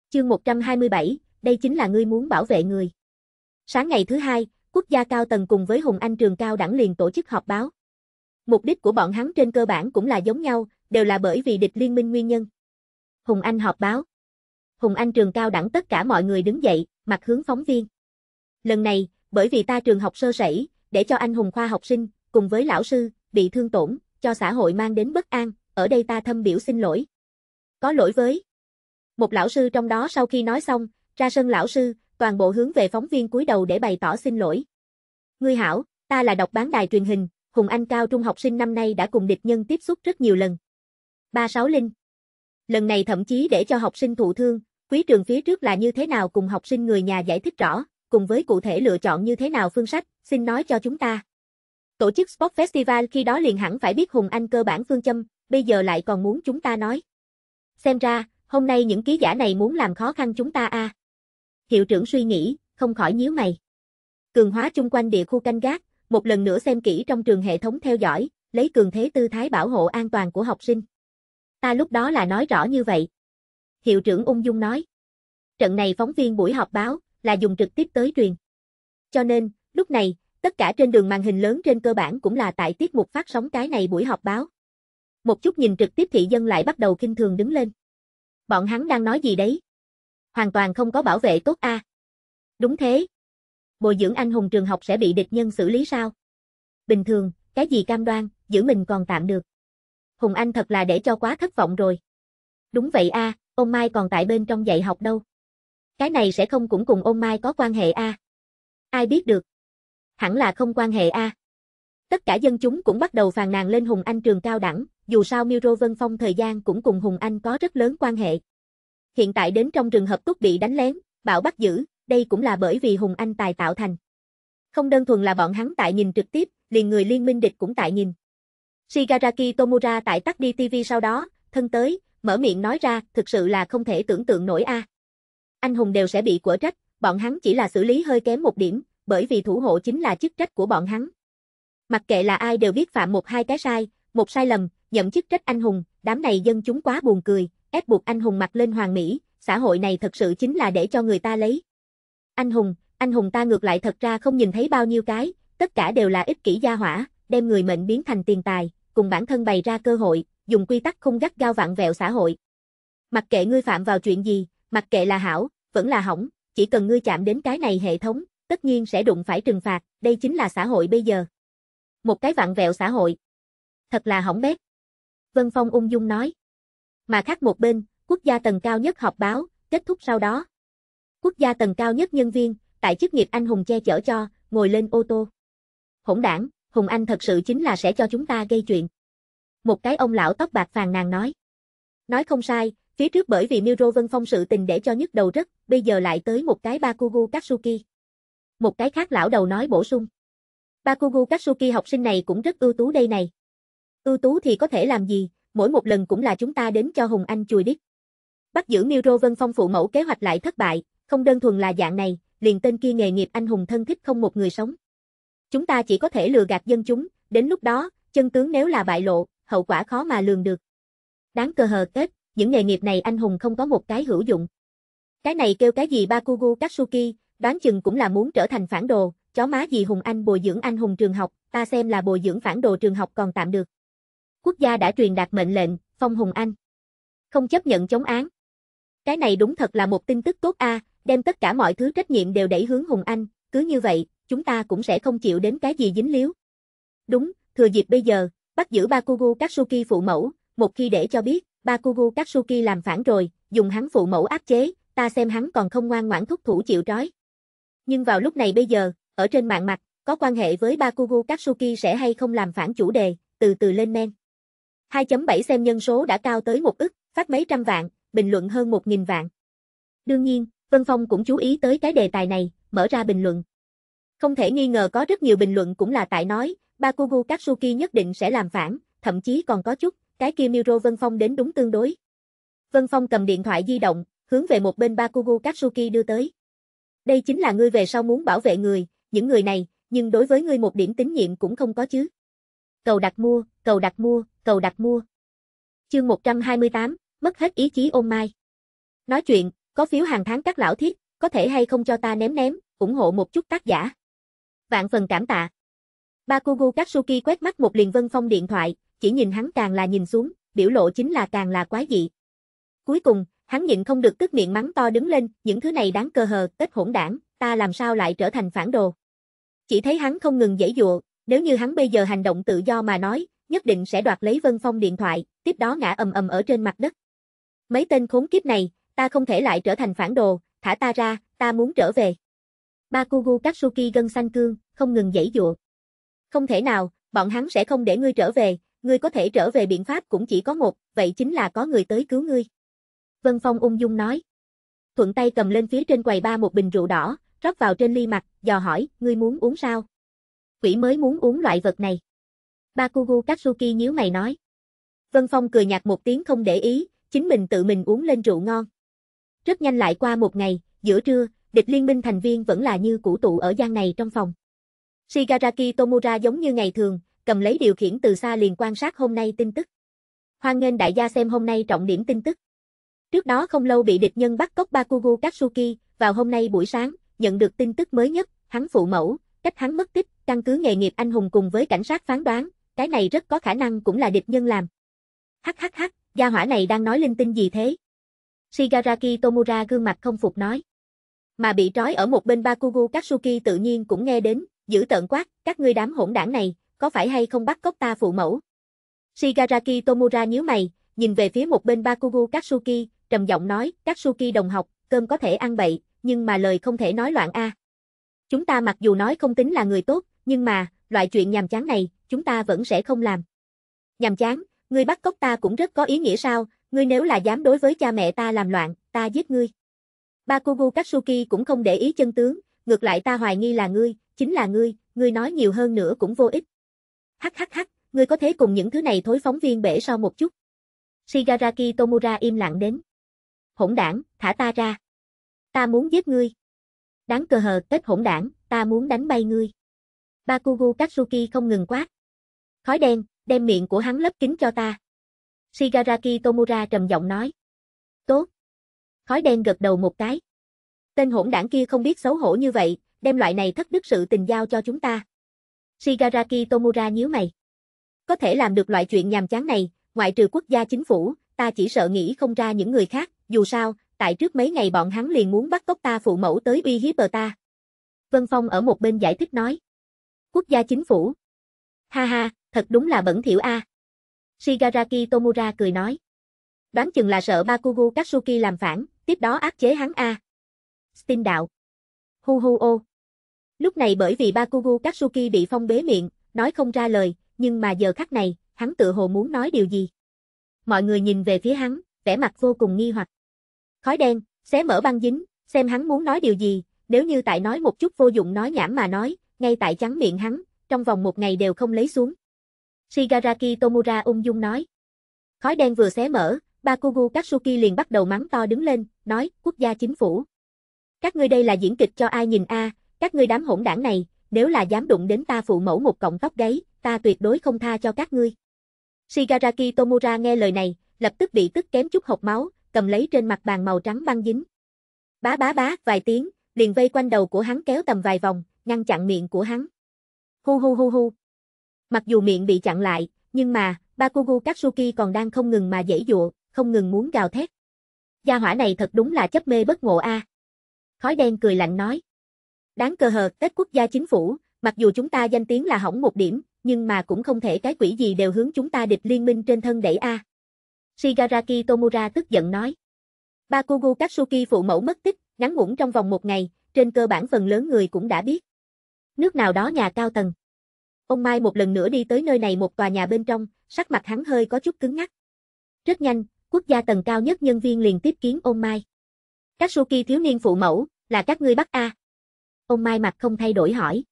Chương 127, đây chính là ngươi muốn bảo vệ người. Sáng ngày thứ hai, quốc gia cao tầng cùng với Hùng Anh trường cao đẳng liền tổ chức họp báo. Mục đích của bọn hắn trên cơ bản cũng là giống nhau, đều là bởi vì địch liên minh nguyên nhân. Hùng Anh họp báo. Hùng Anh trường cao đẳng tất cả mọi người đứng dậy, mặt hướng phóng viên. Lần này, bởi vì ta trường học sơ sẩy, để cho anh hùng khoa học sinh, cùng với lão sư, bị thương tổn, cho xã hội mang đến bất an, ở đây ta thâm biểu xin lỗi. Có lỗi với. Một lão sư trong đó sau khi nói xong, ra sân lão sư, toàn bộ hướng về phóng viên cúi đầu để bày tỏ xin lỗi. Ngươi hảo, ta là đọc bán đài truyền hình, Hùng Anh cao trung học sinh năm nay đã cùng địch nhân tiếp xúc rất nhiều lần. 36 linh. Lần này thậm chí để cho học sinh thụ thương, quý trường phía trước là như thế nào cùng học sinh người nhà giải thích rõ, cùng với cụ thể lựa chọn như thế nào phương sách, xin nói cho chúng ta. Tổ chức Sport Festival khi đó liền hẳn phải biết Hùng Anh cơ bản phương châm, bây giờ lại còn muốn chúng ta nói. Xem ra, hôm nay những ký giả này muốn làm khó khăn chúng ta a. À hiệu trưởng suy nghĩ, không khỏi nhíu mày. Cường hóa chung quanh địa khu canh gác, một lần nữa xem kỹ trong trường hệ thống theo dõi, lấy cường thế tư thái bảo hộ an toàn của học sinh. Ta lúc đó là nói rõ như vậy. Hiệu trưởng ung dung nói. Trận này phóng viên buổi họp báo, là dùng trực tiếp tới truyền. Cho nên, lúc này, tất cả trên đường màn hình lớn trên cơ bản cũng là tại tiết mục phát sóng cái này buổi họp báo. Một chút nhìn trực tiếp thị dân lại bắt đầu kinh thường đứng lên. Bọn hắn đang nói gì đấy, hoàn toàn không có bảo vệ tốt a. À. Đúng thế. Bồi dưỡng anh hùng trường học sẽ bị địch nhân xử lý sao? Bình thường, cái gì cam đoan, giữ mình còn tạm được. Hùng Anh thật là để cho quá thất vọng rồi. Đúng vậy a, à, ông Mai còn tại bên trong dạy học đâu. Cái này sẽ không cũng cùng ông Mai có quan hệ a. À. Ai biết được. Hẳn là không quan hệ a. À. Tất cả dân chúng cũng bắt đầu phàn nàn lên Hùng Anh trường cao đẳng, dù sao Miro Vân Phong thời gian cũng cùng Hùng Anh có rất lớn quan hệ hiện tại đến trong trường hợp Túc bị đánh lén, Bảo bắt giữ, đây cũng là bởi vì Hùng Anh tài tạo thành. Không đơn thuần là bọn hắn tại nhìn trực tiếp, liền người liên minh địch cũng tại nhìn. Shigaraki Tomura tại tắt đi TV sau đó, thân tới, mở miệng nói ra, thực sự là không thể tưởng tượng nổi a. À. Anh hùng đều sẽ bị quở trách, bọn hắn chỉ là xử lý hơi kém một điểm, bởi vì thủ hộ chính là chức trách của bọn hắn. Mặc kệ là ai đều biết phạm một hai cái sai, một sai lầm, nhận chức trách anh hùng, đám này dân chúng quá buồn cười, ép buộc anh hùng mặc lên hoàng mỹ, xã hội này thật sự chính là để cho người ta lấy. Anh hùng, anh hùng ta ngược lại thật ra không nhìn thấy bao nhiêu cái, tất cả đều là ích kỷ gia hỏa, đem người mệnh biến thành tiền tài, cùng bản thân bày ra cơ hội, dùng quy tắc không gắt gao vặn vẹo xã hội. Mặc kệ ngươi phạm vào chuyện gì, mặc kệ là hảo, vẫn là hỏng, chỉ cần ngươi chạm đến cái này hệ thống, tất nhiên sẽ đụng phải trừng phạt, đây chính là xã hội bây giờ. Một cái vặn vẹo xã hội. Thật là hỏng bét. Vân Phong ung dung nói mà khác một bên, quốc gia tầng cao nhất họp báo, kết thúc sau đó. Quốc gia tầng cao nhất nhân viên, tại chức nghiệp anh hùng che chở cho, ngồi lên ô tô. Hỗn đảng, Hùng Anh thật sự chính là sẽ cho chúng ta gây chuyện. Một cái ông lão tóc bạc phàn nàn nói. Nói không sai, phía trước bởi vì Miro Vân Phong sự tình để cho nhức đầu rất, bây giờ lại tới một cái Bakugu Katsuki. Một cái khác lão đầu nói bổ sung. Bakugu Katsuki học sinh này cũng rất ưu tú đây này. Ưu tú thì có thể làm gì, mỗi một lần cũng là chúng ta đến cho Hùng Anh chùi đít. Bắt giữ Miro Vân Phong phụ mẫu kế hoạch lại thất bại, không đơn thuần là dạng này, liền tên kia nghề nghiệp anh hùng thân thích không một người sống. Chúng ta chỉ có thể lừa gạt dân chúng, đến lúc đó, chân tướng nếu là bại lộ, hậu quả khó mà lường được. Đáng cơ hờ kết, những nghề nghiệp này anh hùng không có một cái hữu dụng. Cái này kêu cái gì Bakugu Katsuki, đoán chừng cũng là muốn trở thành phản đồ, chó má gì Hùng Anh bồi dưỡng anh hùng trường học, ta xem là bồi dưỡng phản đồ trường học còn tạm được quốc gia đã truyền đạt mệnh lệnh, phong Hùng Anh. Không chấp nhận chống án. Cái này đúng thật là một tin tức tốt a, đem tất cả mọi thứ trách nhiệm đều đẩy hướng Hùng Anh, cứ như vậy, chúng ta cũng sẽ không chịu đến cái gì dính líu. Đúng, thừa dịp bây giờ, bắt giữ Bakugu Katsuki phụ mẫu, một khi để cho biết, Bakugu Katsuki làm phản rồi, dùng hắn phụ mẫu áp chế, ta xem hắn còn không ngoan ngoãn thúc thủ chịu trói. Nhưng vào lúc này bây giờ, ở trên mạng mặt, có quan hệ với Bakugu Katsuki sẽ hay không làm phản chủ đề, từ từ lên men. 2.7 xem nhân số đã cao tới một ức, phát mấy trăm vạn, bình luận hơn 1.000 vạn. Đương nhiên, Vân Phong cũng chú ý tới cái đề tài này, mở ra bình luận. Không thể nghi ngờ có rất nhiều bình luận cũng là tại nói, Bakugu Katsuki nhất định sẽ làm phản, thậm chí còn có chút, cái kia Miro Vân Phong đến đúng tương đối. Vân Phong cầm điện thoại di động, hướng về một bên Bakugu Katsuki đưa tới. Đây chính là ngươi về sau muốn bảo vệ người, những người này, nhưng đối với ngươi một điểm tín nhiệm cũng không có chứ cầu đặt mua, cầu đặt mua, cầu đặt mua. Chương 128, mất hết ý chí ôm mai. Nói chuyện, có phiếu hàng tháng các lão thiết, có thể hay không cho ta ném ném, ủng hộ một chút tác giả. Vạn phần cảm tạ. Bakugu Katsuki quét mắt một liền vân phong điện thoại, chỉ nhìn hắn càng là nhìn xuống, biểu lộ chính là càng là quái dị. Cuối cùng, hắn nhịn không được tức miệng mắng to đứng lên, những thứ này đáng cơ hờ, kết hỗn đảng, ta làm sao lại trở thành phản đồ. Chỉ thấy hắn không ngừng dãy dụa, nếu như hắn bây giờ hành động tự do mà nói, nhất định sẽ đoạt lấy Vân Phong điện thoại, tiếp đó ngã ầm ầm ở trên mặt đất. Mấy tên khốn kiếp này, ta không thể lại trở thành phản đồ, thả ta ra, ta muốn trở về. Bakugu Katsuki gân xanh cương, không ngừng giãy dụa. Không thể nào, bọn hắn sẽ không để ngươi trở về, ngươi có thể trở về biện pháp cũng chỉ có một, vậy chính là có người tới cứu ngươi. Vân Phong ung dung nói. Thuận tay cầm lên phía trên quầy ba một bình rượu đỏ, rót vào trên ly mặt, dò hỏi, ngươi muốn uống sao? quỷ mới muốn uống loại vật này. Bakugu Katsuki nhíu mày nói. Vân Phong cười nhạt một tiếng không để ý, chính mình tự mình uống lên rượu ngon. Rất nhanh lại qua một ngày, giữa trưa, địch liên minh thành viên vẫn là như cũ tụ ở gian này trong phòng. Shigaraki Tomura giống như ngày thường, cầm lấy điều khiển từ xa liền quan sát hôm nay tin tức. Hoan nghênh đại gia xem hôm nay trọng điểm tin tức. Trước đó không lâu bị địch nhân bắt cóc Bakugu Katsuki, vào hôm nay buổi sáng, nhận được tin tức mới nhất, hắn phụ mẫu, cách hắn mất tích, căn cứ nghề nghiệp anh hùng cùng với cảnh sát phán đoán, cái này rất có khả năng cũng là địch nhân làm. Hắc hắc hắc, gia hỏa này đang nói linh tinh gì thế? Shigaraki Tomura gương mặt không phục nói. Mà bị trói ở một bên Bakugu Katsuki tự nhiên cũng nghe đến, giữ tợn quát, các ngươi đám hỗn đảng này, có phải hay không bắt cóc ta phụ mẫu? Shigaraki Tomura nhíu mày, nhìn về phía một bên Bakugu Katsuki, trầm giọng nói, Katsuki đồng học, cơm có thể ăn bậy, nhưng mà lời không thể nói loạn a. À. Chúng ta mặc dù nói không tính là người tốt, nhưng mà, loại chuyện nhàm chán này, chúng ta vẫn sẽ không làm. Nhàm chán, ngươi bắt cóc ta cũng rất có ý nghĩa sao, ngươi nếu là dám đối với cha mẹ ta làm loạn, ta giết ngươi. Bakugu Katsuki cũng không để ý chân tướng, ngược lại ta hoài nghi là ngươi, chính là ngươi, ngươi nói nhiều hơn nữa cũng vô ích. Hắc hắc hắc, ngươi có thể cùng những thứ này thối phóng viên bể so một chút. Shigaraki Tomura im lặng đến. Hỗn đảng, thả ta ra. Ta muốn giết ngươi. Đáng cờ hờ, kết hỗn đảng, ta muốn đánh bay ngươi. Bakugu Katsuki không ngừng quát. Khói đen, đem miệng của hắn lấp kín cho ta. Shigaraki Tomura trầm giọng nói. Tốt. Khói đen gật đầu một cái. Tên hỗn đảng kia không biết xấu hổ như vậy, đem loại này thất đức sự tình giao cho chúng ta. Shigaraki Tomura nhíu mày. Có thể làm được loại chuyện nhàm chán này, ngoại trừ quốc gia chính phủ, ta chỉ sợ nghĩ không ra những người khác, dù sao, tại trước mấy ngày bọn hắn liền muốn bắt cóc ta phụ mẫu tới uy hiếp bờ ta. Vân Phong ở một bên giải thích nói. Quốc gia chính phủ. Ha ha, thật đúng là bẩn thỉu a. À. Shigaraki Tomura cười nói. Đoán chừng là sợ Bakugu Katsuki làm phản, tiếp đó áp chế hắn a. À. Steam đạo. Hu hu ô. Lúc này bởi vì Bakugu Katsuki bị phong bế miệng, nói không ra lời, nhưng mà giờ khắc này, hắn tự hồ muốn nói điều gì. Mọi người nhìn về phía hắn, vẻ mặt vô cùng nghi hoặc. Khói đen, xé mở băng dính, xem hắn muốn nói điều gì, nếu như tại nói một chút vô dụng nói nhảm mà nói, ngay tại trắng miệng hắn, trong vòng một ngày đều không lấy xuống. Shigaraki Tomura ung dung nói. Khói đen vừa xé mở, Bakugu Katsuki liền bắt đầu mắng to đứng lên, nói, quốc gia chính phủ. Các ngươi đây là diễn kịch cho ai nhìn a? các ngươi đám hỗn đảng này, nếu là dám đụng đến ta phụ mẫu một cọng tóc gáy, ta tuyệt đối không tha cho các ngươi. Shigaraki Tomura nghe lời này, lập tức bị tức kém chút hộc máu, cầm lấy trên mặt bàn màu trắng băng dính. Bá bá bá, vài tiếng, liền vây quanh đầu của hắn kéo tầm vài vòng, ngăn chặn miệng của hắn. Hu hu hu hu. Mặc dù miệng bị chặn lại, nhưng mà, Bakugu Katsuki còn đang không ngừng mà dãy dụa, không ngừng muốn gào thét. Gia hỏa này thật đúng là chấp mê bất ngộ a. À. Khói đen cười lạnh nói. Đáng cơ hờ, Tết quốc gia chính phủ, mặc dù chúng ta danh tiếng là hỏng một điểm, nhưng mà cũng không thể cái quỷ gì đều hướng chúng ta địch liên minh trên thân đẩy a. À. Shigaraki Tomura tức giận nói. Bakugu Katsuki phụ mẫu mất tích, ngắn ngủn trong vòng một ngày, trên cơ bản phần lớn người cũng đã biết. Nước nào đó nhà cao tầng. Ông Mai một lần nữa đi tới nơi này một tòa nhà bên trong, sắc mặt hắn hơi có chút cứng ngắc. Rất nhanh, quốc gia tầng cao nhất nhân viên liền tiếp kiến ông Mai. Katsuki thiếu niên phụ mẫu, là các ngươi bắt A. Ông Mai mặt không thay đổi hỏi.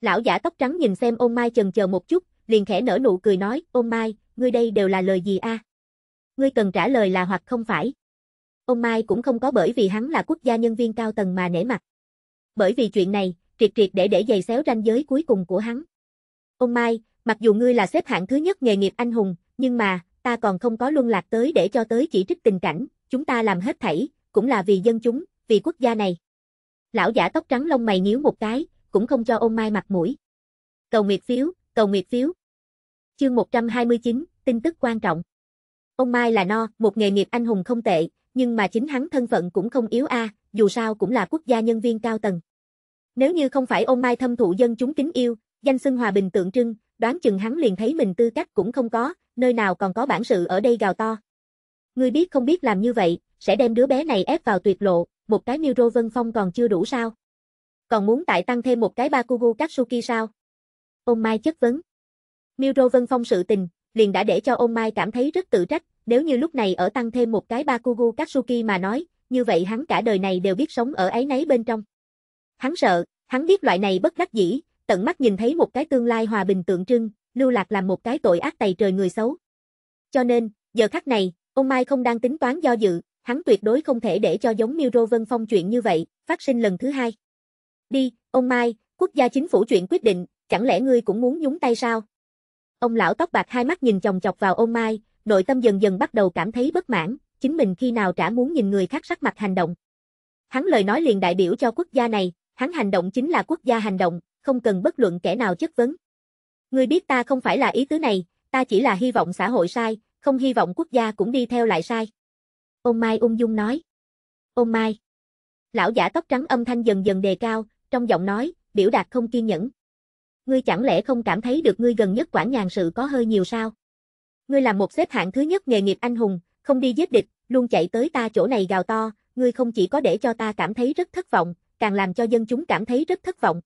Lão giả tóc trắng nhìn xem ông Mai chần chờ một chút, liền khẽ nở nụ cười nói, ông Mai, ngươi đây đều là lời gì A. À? Ngươi cần trả lời là hoặc không phải. Ông Mai cũng không có bởi vì hắn là quốc gia nhân viên cao tầng mà nể mặt. Bởi vì chuyện này, triệt triệt để để giày xéo ranh giới cuối cùng của hắn. Ông Mai, mặc dù ngươi là xếp hạng thứ nhất nghề nghiệp anh hùng, nhưng mà, ta còn không có luân lạc tới để cho tới chỉ trích tình cảnh, chúng ta làm hết thảy, cũng là vì dân chúng, vì quốc gia này. Lão giả tóc trắng lông mày nhíu một cái, cũng không cho ông Mai mặt mũi. Cầu nguyệt phiếu, cầu nguyệt phiếu. Chương 129, tin tức quan trọng. Ông Mai là no, một nghề nghiệp anh hùng không tệ, nhưng mà chính hắn thân phận cũng không yếu a, à, dù sao cũng là quốc gia nhân viên cao tầng. Nếu như không phải ông Mai thâm thụ dân chúng kính yêu, danh xưng hòa bình tượng trưng, đoán chừng hắn liền thấy mình tư cách cũng không có, nơi nào còn có bản sự ở đây gào to. Ngươi biết không biết làm như vậy, sẽ đem đứa bé này ép vào tuyệt lộ, một cái Miro Vân Phong còn chưa đủ sao? Còn muốn tại tăng thêm một cái Bakugu Katsuki sao? Ông Mai chất vấn. Miro Vân Phong sự tình, liền đã để cho ông Mai cảm thấy rất tự trách, nếu như lúc này ở tăng thêm một cái Bakugu Katsuki mà nói, như vậy hắn cả đời này đều biết sống ở ấy nấy bên trong. Hắn sợ, hắn biết loại này bất đắc dĩ, tận mắt nhìn thấy một cái tương lai hòa bình tượng trưng, lưu lạc làm một cái tội ác tày trời người xấu. Cho nên, giờ khắc này, ông Mai không đang tính toán do dự, hắn tuyệt đối không thể để cho giống Miro Vân Phong chuyện như vậy, phát sinh lần thứ hai. Đi, ông Mai, quốc gia chính phủ chuyện quyết định, chẳng lẽ ngươi cũng muốn nhúng tay sao, Ông lão tóc bạc hai mắt nhìn chồng chọc vào ô mai, nội tâm dần dần bắt đầu cảm thấy bất mãn, chính mình khi nào trả muốn nhìn người khác sắc mặt hành động. Hắn lời nói liền đại biểu cho quốc gia này, hắn hành động chính là quốc gia hành động, không cần bất luận kẻ nào chất vấn. Ngươi biết ta không phải là ý tứ này, ta chỉ là hy vọng xã hội sai, không hy vọng quốc gia cũng đi theo lại sai. Ông Mai ung dung nói. Ông Mai. Lão giả tóc trắng âm thanh dần dần đề cao, trong giọng nói, biểu đạt không kiên nhẫn ngươi chẳng lẽ không cảm thấy được ngươi gần nhất quản nhàn sự có hơi nhiều sao? Ngươi là một xếp hạng thứ nhất nghề nghiệp anh hùng, không đi giết địch, luôn chạy tới ta chỗ này gào to, ngươi không chỉ có để cho ta cảm thấy rất thất vọng, càng làm cho dân chúng cảm thấy rất thất vọng.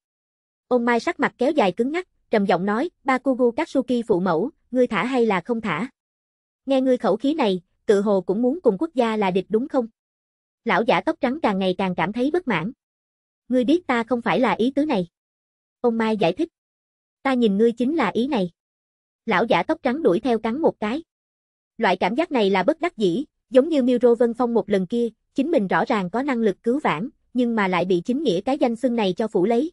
Ôn Mai sắc mặt kéo dài cứng ngắc, trầm giọng nói, ba Bakugu Katsuki phụ mẫu, ngươi thả hay là không thả? Nghe ngươi khẩu khí này, tự hồ cũng muốn cùng quốc gia là địch đúng không? Lão giả tóc trắng càng ngày càng cảm thấy bất mãn. Ngươi biết ta không phải là ý tứ này. Ông Mai giải thích. Ta nhìn ngươi chính là ý này. Lão giả tóc trắng đuổi theo cắn một cái. Loại cảm giác này là bất đắc dĩ, giống như Miro Vân Phong một lần kia, chính mình rõ ràng có năng lực cứu vãn, nhưng mà lại bị chính nghĩa cái danh xưng này cho phủ lấy.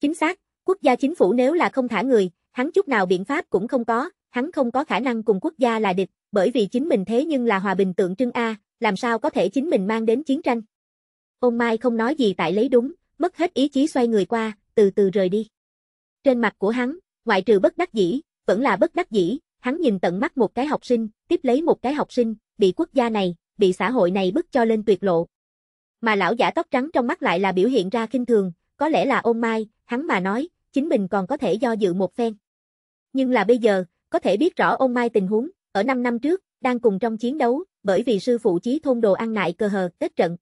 Chính xác, quốc gia chính phủ nếu là không thả người, hắn chút nào biện pháp cũng không có, hắn không có khả năng cùng quốc gia là địch, bởi vì chính mình thế nhưng là hòa bình tượng trưng A, làm sao có thể chính mình mang đến chiến tranh. Ông Mai không nói gì tại lấy đúng, mất hết ý chí xoay người qua, từ từ rời đi. Trên mặt của hắn, ngoại trừ bất đắc dĩ, vẫn là bất đắc dĩ, hắn nhìn tận mắt một cái học sinh, tiếp lấy một cái học sinh, bị quốc gia này, bị xã hội này bức cho lên tuyệt lộ. Mà lão giả tóc trắng trong mắt lại là biểu hiện ra kinh thường, có lẽ là ôn mai, hắn mà nói, chính mình còn có thể do dự một phen. Nhưng là bây giờ, có thể biết rõ ôn mai tình huống, ở 5 năm trước, đang cùng trong chiến đấu, bởi vì sư phụ chí thôn đồ ăn nại cơ hờ, kết trận.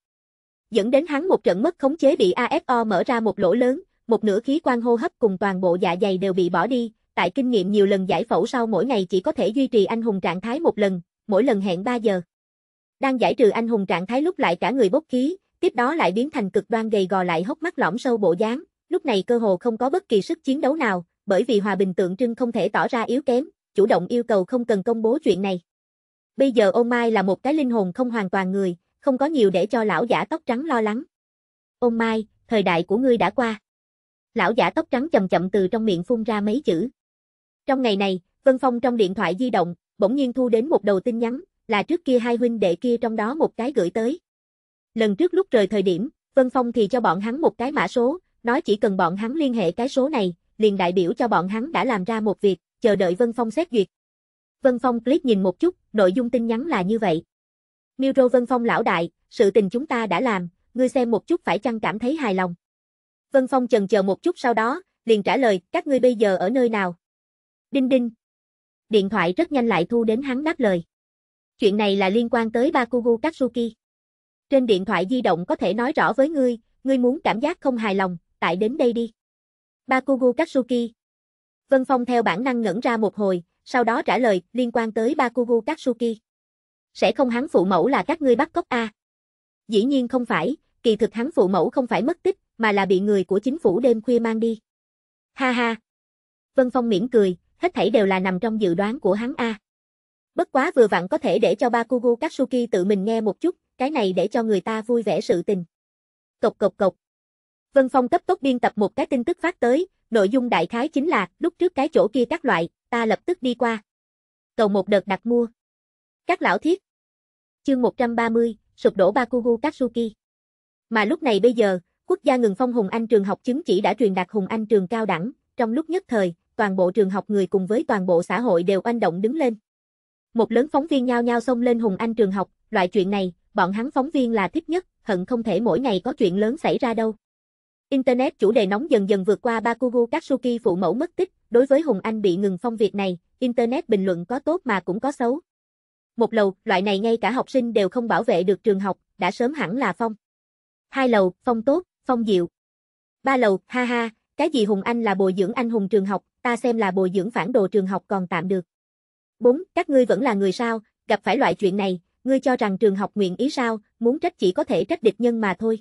Dẫn đến hắn một trận mất khống chế bị AFO mở ra một lỗ lớn, một nửa khí quan hô hấp cùng toàn bộ dạ dày đều bị bỏ đi, tại kinh nghiệm nhiều lần giải phẫu sau mỗi ngày chỉ có thể duy trì anh hùng trạng thái một lần, mỗi lần hẹn 3 giờ. Đang giải trừ anh hùng trạng thái lúc lại cả người bốc khí, tiếp đó lại biến thành cực đoan gầy gò lại hốc mắt lõm sâu bộ dáng, lúc này cơ hồ không có bất kỳ sức chiến đấu nào, bởi vì hòa bình tượng trưng không thể tỏ ra yếu kém, chủ động yêu cầu không cần công bố chuyện này. Bây giờ Ôn Mai là một cái linh hồn không hoàn toàn người, không có nhiều để cho lão giả tóc trắng lo lắng. Ôn Mai, thời đại của ngươi đã qua lão giả tóc trắng chậm chậm từ trong miệng phun ra mấy chữ. Trong ngày này, Vân Phong trong điện thoại di động, bỗng nhiên thu đến một đầu tin nhắn, là trước kia hai huynh đệ kia trong đó một cái gửi tới. Lần trước lúc trời thời điểm, Vân Phong thì cho bọn hắn một cái mã số, nói chỉ cần bọn hắn liên hệ cái số này, liền đại biểu cho bọn hắn đã làm ra một việc, chờ đợi Vân Phong xét duyệt. Vân Phong click nhìn một chút, nội dung tin nhắn là như vậy. Miro Vân Phong lão đại, sự tình chúng ta đã làm, ngươi xem một chút phải chăng cảm thấy hài lòng. Vân Phong chần chờ một chút sau đó, liền trả lời, các ngươi bây giờ ở nơi nào? Đinh đinh. Điện thoại rất nhanh lại thu đến hắn đáp lời. Chuyện này là liên quan tới Bakugu Katsuki. Trên điện thoại di động có thể nói rõ với ngươi, ngươi muốn cảm giác không hài lòng, tại đến đây đi. Bakugu Katsuki. Vân Phong theo bản năng ngẩn ra một hồi, sau đó trả lời, liên quan tới Bakugu Katsuki. Sẽ không hắn phụ mẫu là các ngươi bắt cóc a Dĩ nhiên không phải, kỳ thực hắn phụ mẫu không phải mất tích, mà là bị người của chính phủ đêm khuya mang đi. Ha ha! Vân Phong mỉm cười, hết thảy đều là nằm trong dự đoán của hắn a. Bất quá vừa vặn có thể để cho Bakugu Katsuki tự mình nghe một chút, cái này để cho người ta vui vẻ sự tình. Cộc cộc cộc. Vân Phong cấp tốc biên tập một cái tin tức phát tới, nội dung đại khái chính là lúc trước cái chỗ kia các loại, ta lập tức đi qua. Cầu một đợt đặt mua. Các lão thiết. Chương 130, sụp đổ Bakugu Katsuki. Mà lúc này bây giờ, Quốc gia ngừng phong Hùng Anh trường học chứng chỉ đã truyền đạt Hùng Anh trường cao đẳng, trong lúc nhất thời, toàn bộ trường học người cùng với toàn bộ xã hội đều oanh động đứng lên. Một lớn phóng viên nhao nhao xông lên Hùng Anh trường học, loại chuyện này, bọn hắn phóng viên là thích nhất, hận không thể mỗi ngày có chuyện lớn xảy ra đâu. Internet chủ đề nóng dần dần vượt qua Bakugu Katsuki phụ mẫu mất tích, đối với Hùng Anh bị ngừng phong việc này, Internet bình luận có tốt mà cũng có xấu. Một lầu, loại này ngay cả học sinh đều không bảo vệ được trường học, đã sớm hẳn là phong. Hai lầu, phong tốt, Phong Diệu. Ba lầu, ha ha, cái gì Hùng Anh là bồi dưỡng anh hùng trường học, ta xem là bồi dưỡng phản đồ trường học còn tạm được. bốn Các ngươi vẫn là người sao, gặp phải loại chuyện này, ngươi cho rằng trường học nguyện ý sao, muốn trách chỉ có thể trách địch nhân mà thôi.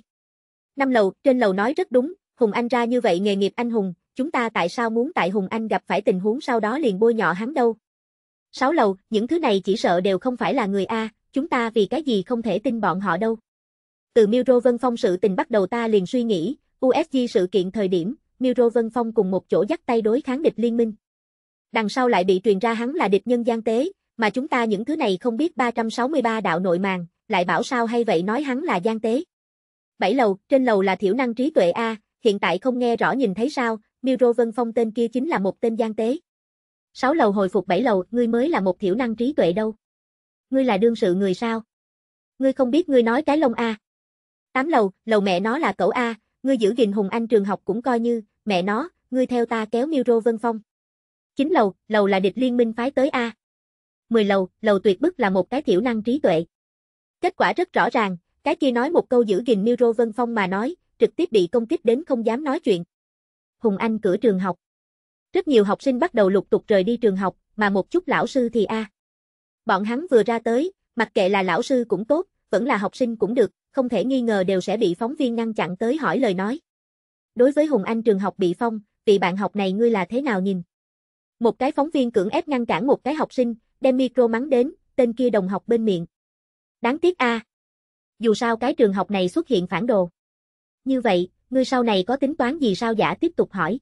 Năm lầu, trên lầu nói rất đúng, Hùng Anh ra như vậy nghề nghiệp anh hùng, chúng ta tại sao muốn tại Hùng Anh gặp phải tình huống sau đó liền bôi nhọ hắn đâu. Sáu lầu, những thứ này chỉ sợ đều không phải là người A, chúng ta vì cái gì không thể tin bọn họ đâu. Từ Miro Vân Phong sự tình bắt đầu ta liền suy nghĩ, USG sự kiện thời điểm, Miro Vân Phong cùng một chỗ dắt tay đối kháng địch liên minh. Đằng sau lại bị truyền ra hắn là địch nhân gian tế, mà chúng ta những thứ này không biết 363 đạo nội màng, lại bảo sao hay vậy nói hắn là gian tế. Bảy lầu, trên lầu là thiểu năng trí tuệ A, hiện tại không nghe rõ nhìn thấy sao, Miro Vân Phong tên kia chính là một tên gian tế. Sáu lầu hồi phục bảy lầu, ngươi mới là một thiểu năng trí tuệ đâu. Ngươi là đương sự người sao? Ngươi không biết ngươi nói cái lông A. Tám lầu, lầu mẹ nó là cậu A, ngươi giữ gìn Hùng Anh trường học cũng coi như, mẹ nó, ngươi theo ta kéo Miro Vân Phong. Chín lầu, lầu là địch liên minh phái tới A. Mười lầu, lầu tuyệt bức là một cái thiểu năng trí tuệ. Kết quả rất rõ ràng, cái kia nói một câu giữ gìn Miro Vân Phong mà nói, trực tiếp bị công kích đến không dám nói chuyện. Hùng Anh cửa trường học. Rất nhiều học sinh bắt đầu lục tục rời đi trường học, mà một chút lão sư thì A. Bọn hắn vừa ra tới, mặc kệ là lão sư cũng tốt, vẫn là học sinh cũng được, không thể nghi ngờ đều sẽ bị phóng viên ngăn chặn tới hỏi lời nói. Đối với Hùng Anh trường học bị phong, vị bạn học này ngươi là thế nào nhìn? Một cái phóng viên cưỡng ép ngăn cản một cái học sinh, đem micro mắng đến, tên kia đồng học bên miệng. Đáng tiếc a. Dù sao cái trường học này xuất hiện phản đồ. Như vậy, ngươi sau này có tính toán gì sao giả tiếp tục hỏi.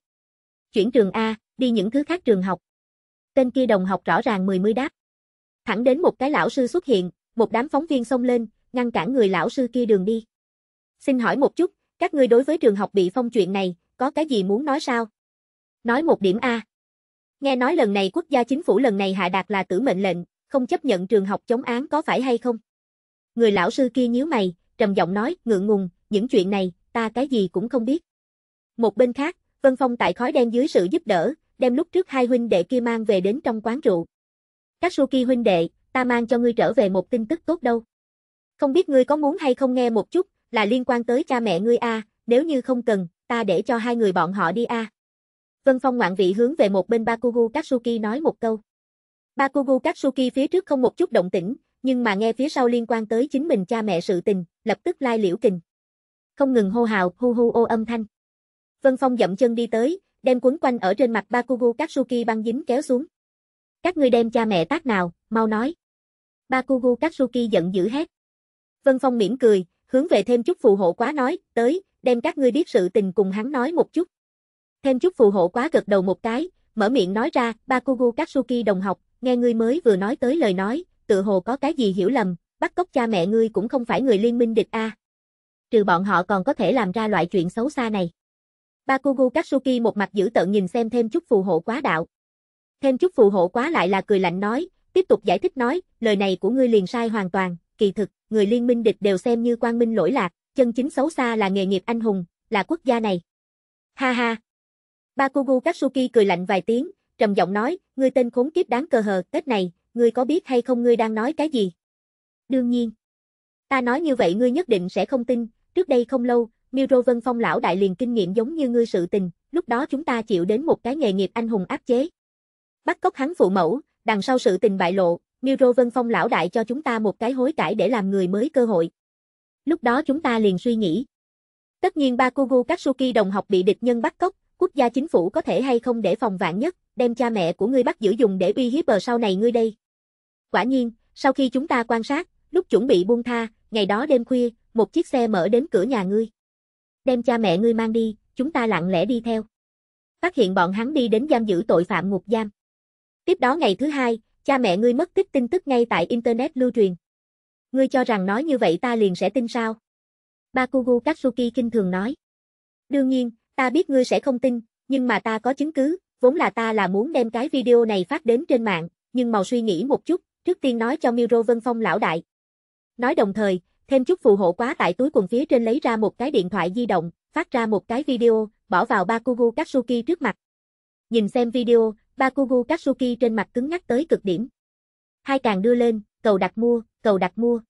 Chuyển trường A, đi những thứ khác trường học. Tên kia đồng học rõ ràng mười mươi đáp. Thẳng đến một cái lão sư xuất hiện, một đám phóng viên xông lên, ngăn cản người lão sư kia đường đi. Xin hỏi một chút, các ngươi đối với trường học bị phong chuyện này, có cái gì muốn nói sao? Nói một điểm A. Nghe nói lần này quốc gia chính phủ lần này hạ đạt là tử mệnh lệnh, không chấp nhận trường học chống án có phải hay không? Người lão sư kia nhíu mày, trầm giọng nói, ngượng ngùng, những chuyện này, ta cái gì cũng không biết. Một bên khác, Vân Phong tại khói đen dưới sự giúp đỡ, đem lúc trước hai huynh đệ kia mang về đến trong quán rượu. Các su Suki huynh đệ, ta mang cho ngươi trở về một tin tức tốt đâu. Không biết ngươi có muốn hay không nghe một chút, là liên quan tới cha mẹ ngươi a, nếu như không cần, ta để cho hai người bọn họ đi a. Vân Phong ngoạn vị hướng về một bên Bakugu Katsuki nói một câu. Bakugu Katsuki phía trước không một chút động tĩnh, nhưng mà nghe phía sau liên quan tới chính mình cha mẹ sự tình, lập tức lai liễu kình. Không ngừng hô hào, hu hu ô âm thanh. Vân Phong dậm chân đi tới, đem quấn quanh ở trên mặt Bakugu Katsuki băng dính kéo xuống. Các ngươi đem cha mẹ tác nào, mau nói. Bakugu Katsuki giận dữ hét. Vân Phong mỉm cười, hướng về thêm chút phù hộ quá nói, tới, đem các ngươi biết sự tình cùng hắn nói một chút. Thêm chút phù hộ quá gật đầu một cái, mở miệng nói ra, Bakugu Katsuki đồng học, nghe ngươi mới vừa nói tới lời nói, tự hồ có cái gì hiểu lầm, bắt cóc cha mẹ ngươi cũng không phải người liên minh địch a. Trừ bọn họ còn có thể làm ra loại chuyện xấu xa này. Bakugu Katsuki một mặt giữ tợn nhìn xem thêm chút phù hộ quá đạo. Thêm chút phù hộ quá lại là cười lạnh nói, tiếp tục giải thích nói, lời này của ngươi liền sai hoàn toàn, kỳ thực, người liên minh địch đều xem như quang minh lỗi lạc, chân chính xấu xa là nghề nghiệp anh hùng, là quốc gia này. Ha ha. Bakugu Katsuki cười lạnh vài tiếng, trầm giọng nói, ngươi tên khốn kiếp đáng cờ hờ, Tết này, ngươi có biết hay không ngươi đang nói cái gì? Đương nhiên. Ta nói như vậy ngươi nhất định sẽ không tin, trước đây không lâu, Miro Vân Phong lão đại liền kinh nghiệm giống như ngươi sự tình, lúc đó chúng ta chịu đến một cái nghề nghiệp anh hùng áp chế. Bắt cóc hắn phụ mẫu, đằng sau sự tình bại lộ, Miro Vân Phong lão đại cho chúng ta một cái hối cải để làm người mới cơ hội. Lúc đó chúng ta liền suy nghĩ. Tất nhiên Bakugu Katsuki đồng học bị địch nhân bắt cóc, quốc gia chính phủ có thể hay không để phòng vạn nhất, đem cha mẹ của ngươi bắt giữ dùng để uy hiếp bờ sau này ngươi đây. Quả nhiên, sau khi chúng ta quan sát, lúc chuẩn bị buông tha, ngày đó đêm khuya, một chiếc xe mở đến cửa nhà ngươi. Đem cha mẹ ngươi mang đi, chúng ta lặng lẽ đi theo. Phát hiện bọn hắn đi đến giam giữ tội phạm ngục giam. Tiếp đó ngày thứ hai, Cha mẹ ngươi mất tích tin tức ngay tại Internet lưu truyền. Ngươi cho rằng nói như vậy ta liền sẽ tin sao? Bakugu Katsuki kinh thường nói. Đương nhiên, ta biết ngươi sẽ không tin, nhưng mà ta có chứng cứ, vốn là ta là muốn đem cái video này phát đến trên mạng, nhưng màu suy nghĩ một chút, trước tiên nói cho Miro Vân Phong lão đại. Nói đồng thời, thêm chút phù hộ quá tại túi quần phía trên lấy ra một cái điện thoại di động, phát ra một cái video, bỏ vào Bakugu Katsuki trước mặt. Nhìn xem video, Bakugu Katsuki trên mặt cứng nhắc tới cực điểm. Hai càng đưa lên, cầu đặt mua, cầu đặt mua.